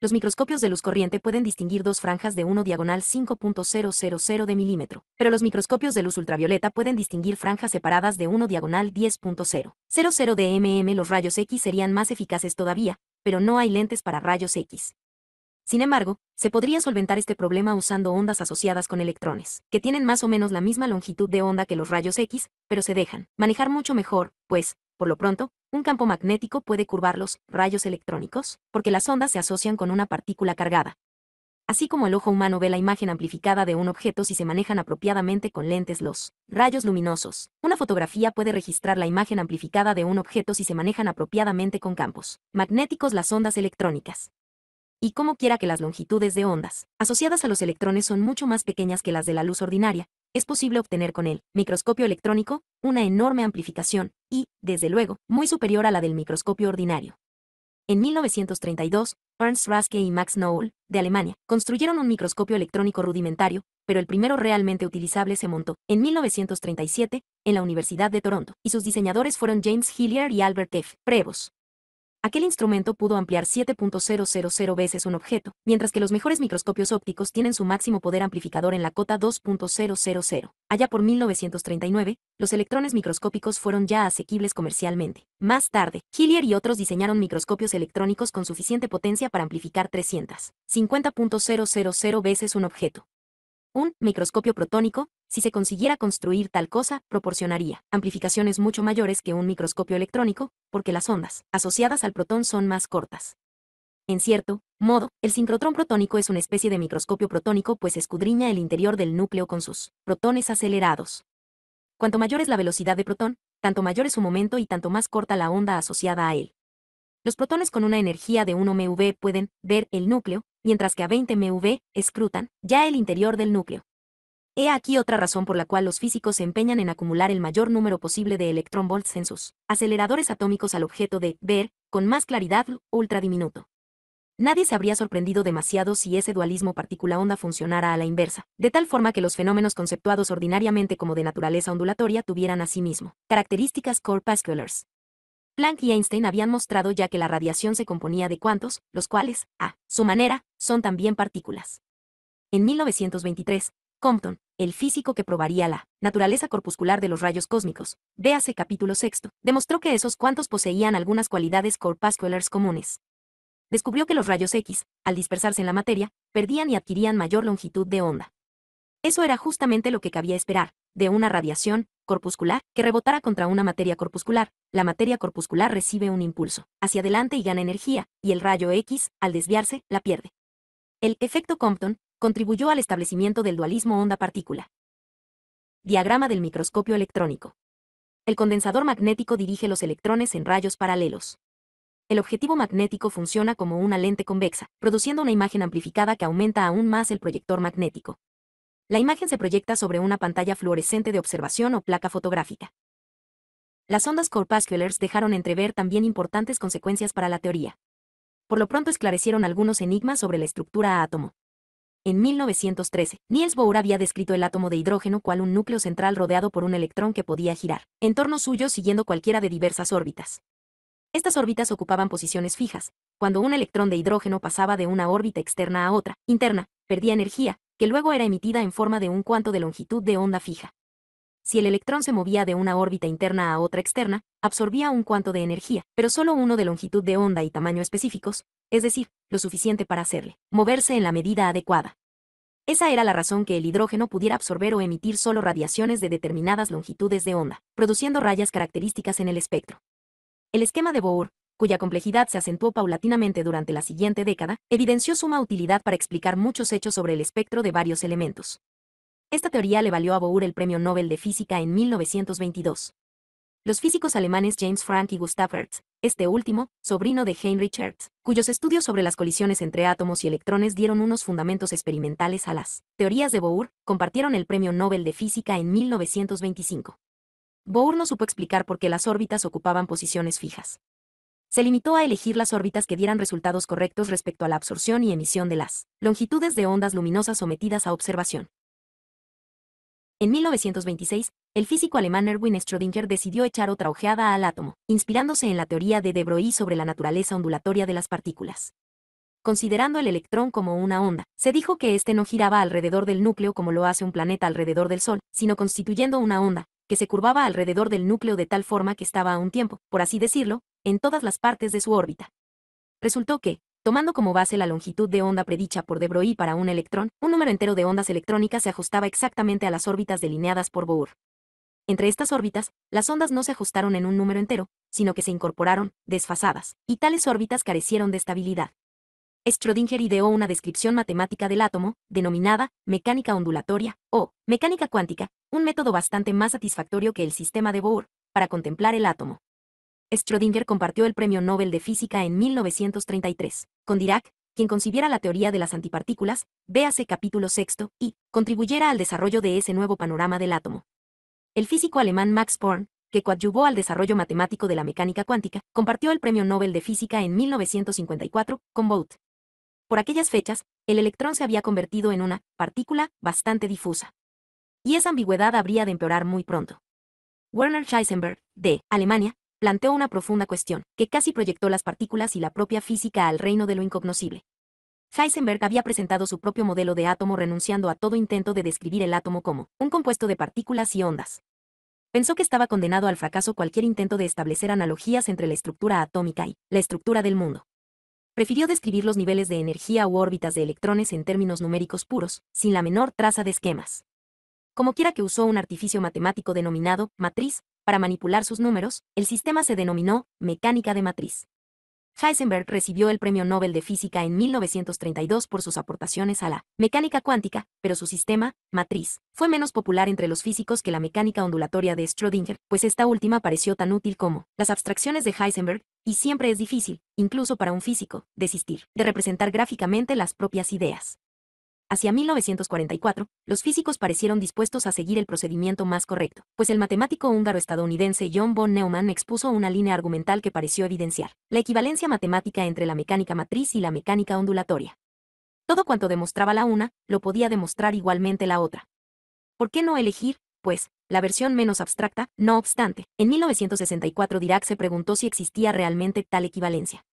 Los microscopios de luz corriente pueden distinguir dos franjas de 1 diagonal 5.000 de milímetro, pero los microscopios de luz ultravioleta pueden distinguir franjas separadas de 1 diagonal 10.000 de mm. Los rayos X serían más eficaces todavía, pero no hay lentes para rayos X. Sin embargo, se podría solventar este problema usando ondas asociadas con electrones, que tienen más o menos la misma longitud de onda que los rayos X, pero se dejan manejar mucho mejor, pues, por lo pronto, un campo magnético puede curvar los rayos electrónicos, porque las ondas se asocian con una partícula cargada. Así como el ojo humano ve la imagen amplificada de un objeto si se manejan apropiadamente con lentes los rayos luminosos, una fotografía puede registrar la imagen amplificada de un objeto si se manejan apropiadamente con campos magnéticos las ondas electrónicas y como quiera que las longitudes de ondas asociadas a los electrones son mucho más pequeñas que las de la luz ordinaria, es posible obtener con el microscopio electrónico una enorme amplificación y, desde luego, muy superior a la del microscopio ordinario. En 1932, Ernst Raske y Max Noel, de Alemania, construyeron un microscopio electrónico rudimentario, pero el primero realmente utilizable se montó en 1937 en la Universidad de Toronto, y sus diseñadores fueron James Hillier y Albert F. Prevost aquel instrumento pudo ampliar 7.000 veces un objeto, mientras que los mejores microscopios ópticos tienen su máximo poder amplificador en la cota 2.000. Allá por 1939, los electrones microscópicos fueron ya asequibles comercialmente. Más tarde, Hillier y otros diseñaron microscopios electrónicos con suficiente potencia para amplificar 350.000 veces un objeto. Un microscopio protónico si se consiguiera construir tal cosa, proporcionaría amplificaciones mucho mayores que un microscopio electrónico, porque las ondas asociadas al protón son más cortas. En cierto modo, el sincrotrón protónico es una especie de microscopio protónico pues escudriña el interior del núcleo con sus protones acelerados. Cuanto mayor es la velocidad de protón, tanto mayor es su momento y tanto más corta la onda asociada a él. Los protones con una energía de 1 MeV pueden ver el núcleo, mientras que a 20 MeV escrutan ya el interior del núcleo. He aquí otra razón por la cual los físicos se empeñan en acumular el mayor número posible de electronvolts en sus aceleradores atómicos al objeto de ver, con más claridad, ultradiminuto. Nadie se habría sorprendido demasiado si ese dualismo partícula-onda funcionara a la inversa, de tal forma que los fenómenos conceptuados ordinariamente como de naturaleza ondulatoria tuvieran a sí características corpusculars. Planck y Einstein habían mostrado ya que la radiación se componía de cuantos, los cuales, a su manera, son también partículas. En 1923, Compton, el físico que probaría la naturaleza corpuscular de los rayos cósmicos, véase capítulo sexto, demostró que esos cuantos poseían algunas cualidades corpusculares comunes. Descubrió que los rayos X, al dispersarse en la materia, perdían y adquirían mayor longitud de onda. Eso era justamente lo que cabía esperar, de una radiación corpuscular que rebotara contra una materia corpuscular. La materia corpuscular recibe un impulso hacia adelante y gana energía, y el rayo X, al desviarse, la pierde. El efecto Compton contribuyó al establecimiento del dualismo onda-partícula. Diagrama del microscopio electrónico. El condensador magnético dirige los electrones en rayos paralelos. El objetivo magnético funciona como una lente convexa, produciendo una imagen amplificada que aumenta aún más el proyector magnético. La imagen se proyecta sobre una pantalla fluorescente de observación o placa fotográfica. Las ondas corpusculares dejaron entrever también importantes consecuencias para la teoría. Por lo pronto esclarecieron algunos enigmas sobre la estructura átomo. En 1913, Niels Bohr había descrito el átomo de hidrógeno cual un núcleo central rodeado por un electrón que podía girar, en torno suyo siguiendo cualquiera de diversas órbitas. Estas órbitas ocupaban posiciones fijas. Cuando un electrón de hidrógeno pasaba de una órbita externa a otra, interna, perdía energía, que luego era emitida en forma de un cuanto de longitud de onda fija si el electrón se movía de una órbita interna a otra externa, absorbía un cuanto de energía, pero solo uno de longitud de onda y tamaño específicos, es decir, lo suficiente para hacerle moverse en la medida adecuada. Esa era la razón que el hidrógeno pudiera absorber o emitir solo radiaciones de determinadas longitudes de onda, produciendo rayas características en el espectro. El esquema de Bohr, cuya complejidad se acentuó paulatinamente durante la siguiente década, evidenció suma utilidad para explicar muchos hechos sobre el espectro de varios elementos. Esta teoría le valió a Bohr el Premio Nobel de Física en 1922. Los físicos alemanes James Frank y Gustav Hertz, este último, sobrino de Heinrich Hertz, cuyos estudios sobre las colisiones entre átomos y electrones dieron unos fundamentos experimentales a las teorías de Bohr, compartieron el Premio Nobel de Física en 1925. Bohr no supo explicar por qué las órbitas ocupaban posiciones fijas. Se limitó a elegir las órbitas que dieran resultados correctos respecto a la absorción y emisión de las longitudes de ondas luminosas sometidas a observación. En 1926, el físico alemán Erwin Schrödinger decidió echar otra ojeada al átomo, inspirándose en la teoría de De Broglie sobre la naturaleza ondulatoria de las partículas. Considerando el electrón como una onda, se dijo que éste no giraba alrededor del núcleo como lo hace un planeta alrededor del Sol, sino constituyendo una onda, que se curvaba alrededor del núcleo de tal forma que estaba a un tiempo, por así decirlo, en todas las partes de su órbita. Resultó que, Tomando como base la longitud de onda predicha por de Broglie para un electrón, un número entero de ondas electrónicas se ajustaba exactamente a las órbitas delineadas por Bohr. Entre estas órbitas, las ondas no se ajustaron en un número entero, sino que se incorporaron, desfasadas, y tales órbitas carecieron de estabilidad. Schrödinger ideó una descripción matemática del átomo, denominada mecánica ondulatoria, o mecánica cuántica, un método bastante más satisfactorio que el sistema de Bohr, para contemplar el átomo. Schrödinger compartió el Premio Nobel de Física en 1933 con Dirac, quien concibiera la teoría de las antipartículas, véase capítulo sexto, y contribuyera al desarrollo de ese nuevo panorama del átomo. El físico alemán Max Born, que coadyuvó al desarrollo matemático de la mecánica cuántica, compartió el Premio Nobel de Física en 1954 con Bode. Por aquellas fechas, el electrón se había convertido en una partícula bastante difusa. Y esa ambigüedad habría de empeorar muy pronto. Werner Heisenberg, de Alemania, planteó una profunda cuestión, que casi proyectó las partículas y la propia física al reino de lo incognoscible. Heisenberg había presentado su propio modelo de átomo renunciando a todo intento de describir el átomo como un compuesto de partículas y ondas. Pensó que estaba condenado al fracaso cualquier intento de establecer analogías entre la estructura atómica y la estructura del mundo. Prefirió describir los niveles de energía u órbitas de electrones en términos numéricos puros, sin la menor traza de esquemas. Como quiera que usó un artificio matemático denominado matriz, para manipular sus números, el sistema se denominó mecánica de matriz. Heisenberg recibió el Premio Nobel de Física en 1932 por sus aportaciones a la mecánica cuántica, pero su sistema, matriz, fue menos popular entre los físicos que la mecánica ondulatoria de Schrödinger, pues esta última pareció tan útil como las abstracciones de Heisenberg, y siempre es difícil, incluso para un físico, desistir de representar gráficamente las propias ideas. Hacia 1944, los físicos parecieron dispuestos a seguir el procedimiento más correcto, pues el matemático húngaro-estadounidense John von Neumann expuso una línea argumental que pareció evidenciar la equivalencia matemática entre la mecánica matriz y la mecánica ondulatoria. Todo cuanto demostraba la una, lo podía demostrar igualmente la otra. ¿Por qué no elegir, pues, la versión menos abstracta? No obstante, en 1964 Dirac se preguntó si existía realmente tal equivalencia.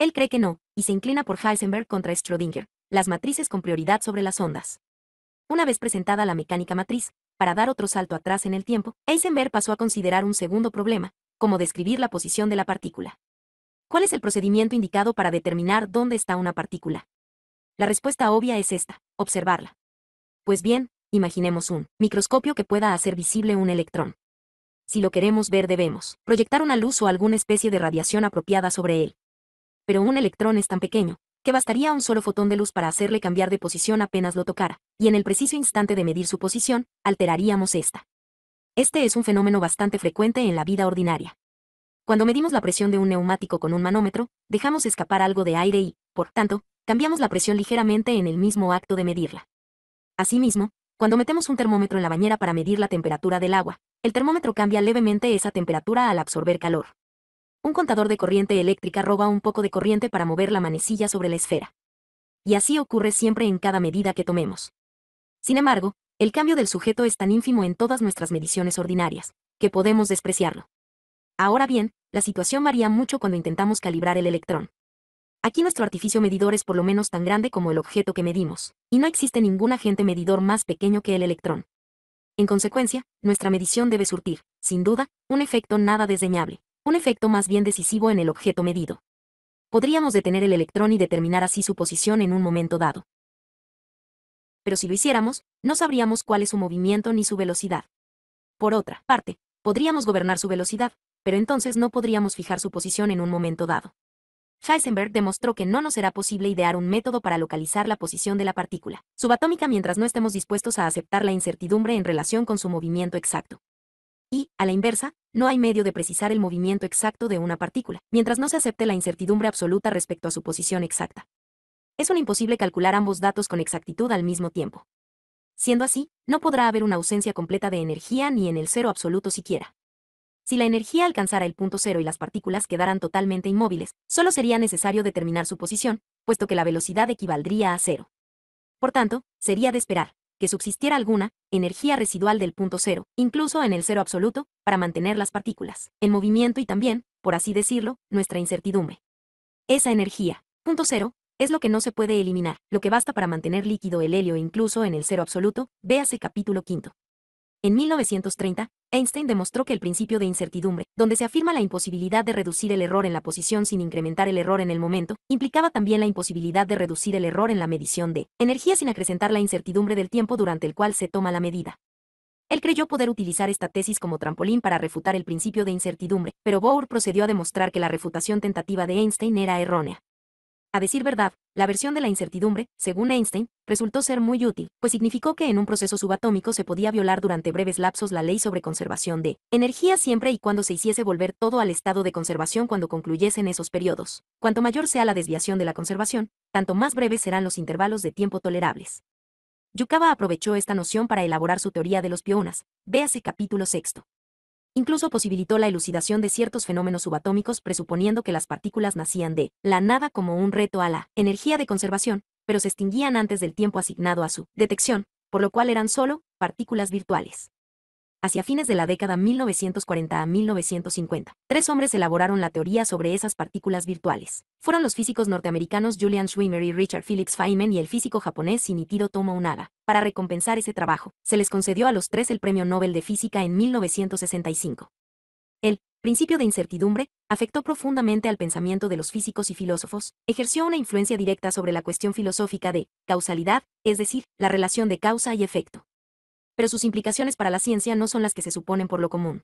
Él cree que no, y se inclina por Heisenberg contra Schrödinger, las matrices con prioridad sobre las ondas. Una vez presentada la mecánica matriz, para dar otro salto atrás en el tiempo, Eisenberg pasó a considerar un segundo problema, como describir la posición de la partícula. ¿Cuál es el procedimiento indicado para determinar dónde está una partícula? La respuesta obvia es esta, observarla. Pues bien, imaginemos un microscopio que pueda hacer visible un electrón. Si lo queremos ver debemos proyectar una luz o alguna especie de radiación apropiada sobre él. Pero un electrón es tan pequeño, que bastaría un solo fotón de luz para hacerle cambiar de posición apenas lo tocara, y en el preciso instante de medir su posición, alteraríamos esta. Este es un fenómeno bastante frecuente en la vida ordinaria. Cuando medimos la presión de un neumático con un manómetro, dejamos escapar algo de aire y, por tanto, cambiamos la presión ligeramente en el mismo acto de medirla. Asimismo, cuando metemos un termómetro en la bañera para medir la temperatura del agua, el termómetro cambia levemente esa temperatura al absorber calor. Un contador de corriente eléctrica roba un poco de corriente para mover la manecilla sobre la esfera. Y así ocurre siempre en cada medida que tomemos. Sin embargo, el cambio del sujeto es tan ínfimo en todas nuestras mediciones ordinarias, que podemos despreciarlo. Ahora bien, la situación varía mucho cuando intentamos calibrar el electrón. Aquí nuestro artificio medidor es por lo menos tan grande como el objeto que medimos, y no existe ningún agente medidor más pequeño que el electrón. En consecuencia, nuestra medición debe surtir, sin duda, un efecto nada desdeñable un efecto más bien decisivo en el objeto medido. Podríamos detener el electrón y determinar así su posición en un momento dado. Pero si lo hiciéramos, no sabríamos cuál es su movimiento ni su velocidad. Por otra parte, podríamos gobernar su velocidad, pero entonces no podríamos fijar su posición en un momento dado. Heisenberg demostró que no nos será posible idear un método para localizar la posición de la partícula subatómica mientras no estemos dispuestos a aceptar la incertidumbre en relación con su movimiento exacto y, a la inversa, no hay medio de precisar el movimiento exacto de una partícula, mientras no se acepte la incertidumbre absoluta respecto a su posición exacta. Es un imposible calcular ambos datos con exactitud al mismo tiempo. Siendo así, no podrá haber una ausencia completa de energía ni en el cero absoluto siquiera. Si la energía alcanzara el punto cero y las partículas quedaran totalmente inmóviles, solo sería necesario determinar su posición, puesto que la velocidad equivaldría a cero. Por tanto, sería de esperar, que subsistiera alguna energía residual del punto cero, incluso en el cero absoluto, para mantener las partículas en movimiento y también, por así decirlo, nuestra incertidumbre. Esa energía, punto cero, es lo que no se puede eliminar, lo que basta para mantener líquido el helio incluso en el cero absoluto, véase capítulo quinto. En 1930, Einstein demostró que el principio de incertidumbre, donde se afirma la imposibilidad de reducir el error en la posición sin incrementar el error en el momento, implicaba también la imposibilidad de reducir el error en la medición de energía sin acrecentar la incertidumbre del tiempo durante el cual se toma la medida. Él creyó poder utilizar esta tesis como trampolín para refutar el principio de incertidumbre, pero Bohr procedió a demostrar que la refutación tentativa de Einstein era errónea. A decir verdad, la versión de la incertidumbre, según Einstein, resultó ser muy útil, pues significó que en un proceso subatómico se podía violar durante breves lapsos la ley sobre conservación de energía siempre y cuando se hiciese volver todo al estado de conservación cuando concluyesen esos periodos. Cuanto mayor sea la desviación de la conservación, tanto más breves serán los intervalos de tiempo tolerables. Yukawa aprovechó esta noción para elaborar su teoría de los pionas, véase capítulo sexto. Incluso posibilitó la elucidación de ciertos fenómenos subatómicos presuponiendo que las partículas nacían de la nada como un reto a la energía de conservación, pero se extinguían antes del tiempo asignado a su detección, por lo cual eran solo partículas virtuales hacia fines de la década 1940 a 1950. Tres hombres elaboraron la teoría sobre esas partículas virtuales. Fueron los físicos norteamericanos Julian Schwimmer y Richard Felix Feynman y el físico japonés Shinichiro Tomo Unaga. Para recompensar ese trabajo, se les concedió a los tres el Premio Nobel de Física en 1965. El principio de incertidumbre afectó profundamente al pensamiento de los físicos y filósofos, ejerció una influencia directa sobre la cuestión filosófica de causalidad, es decir, la relación de causa y efecto pero sus implicaciones para la ciencia no son las que se suponen por lo común.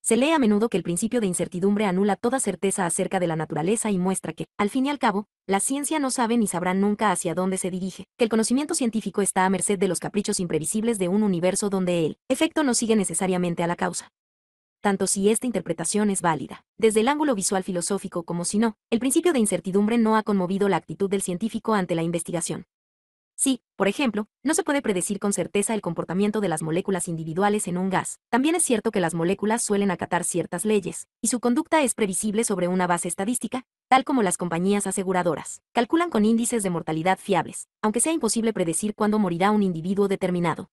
Se lee a menudo que el principio de incertidumbre anula toda certeza acerca de la naturaleza y muestra que, al fin y al cabo, la ciencia no sabe ni sabrá nunca hacia dónde se dirige, que el conocimiento científico está a merced de los caprichos imprevisibles de un universo donde el efecto no sigue necesariamente a la causa. Tanto si esta interpretación es válida, desde el ángulo visual filosófico como si no, el principio de incertidumbre no ha conmovido la actitud del científico ante la investigación. Sí, por ejemplo, no se puede predecir con certeza el comportamiento de las moléculas individuales en un gas, también es cierto que las moléculas suelen acatar ciertas leyes, y su conducta es previsible sobre una base estadística, tal como las compañías aseguradoras. Calculan con índices de mortalidad fiables, aunque sea imposible predecir cuándo morirá un individuo determinado.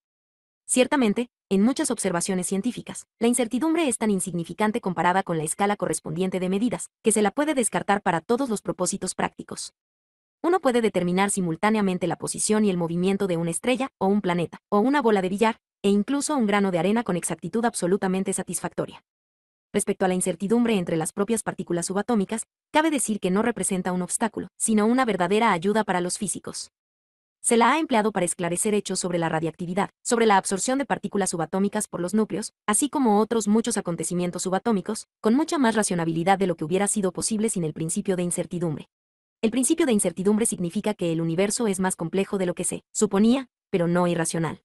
Ciertamente, en muchas observaciones científicas, la incertidumbre es tan insignificante comparada con la escala correspondiente de medidas, que se la puede descartar para todos los propósitos prácticos uno puede determinar simultáneamente la posición y el movimiento de una estrella, o un planeta, o una bola de billar, e incluso un grano de arena con exactitud absolutamente satisfactoria. Respecto a la incertidumbre entre las propias partículas subatómicas, cabe decir que no representa un obstáculo, sino una verdadera ayuda para los físicos. Se la ha empleado para esclarecer hechos sobre la radiactividad, sobre la absorción de partículas subatómicas por los núcleos, así como otros muchos acontecimientos subatómicos, con mucha más racionabilidad de lo que hubiera sido posible sin el principio de incertidumbre. El principio de incertidumbre significa que el universo es más complejo de lo que se suponía, pero no irracional.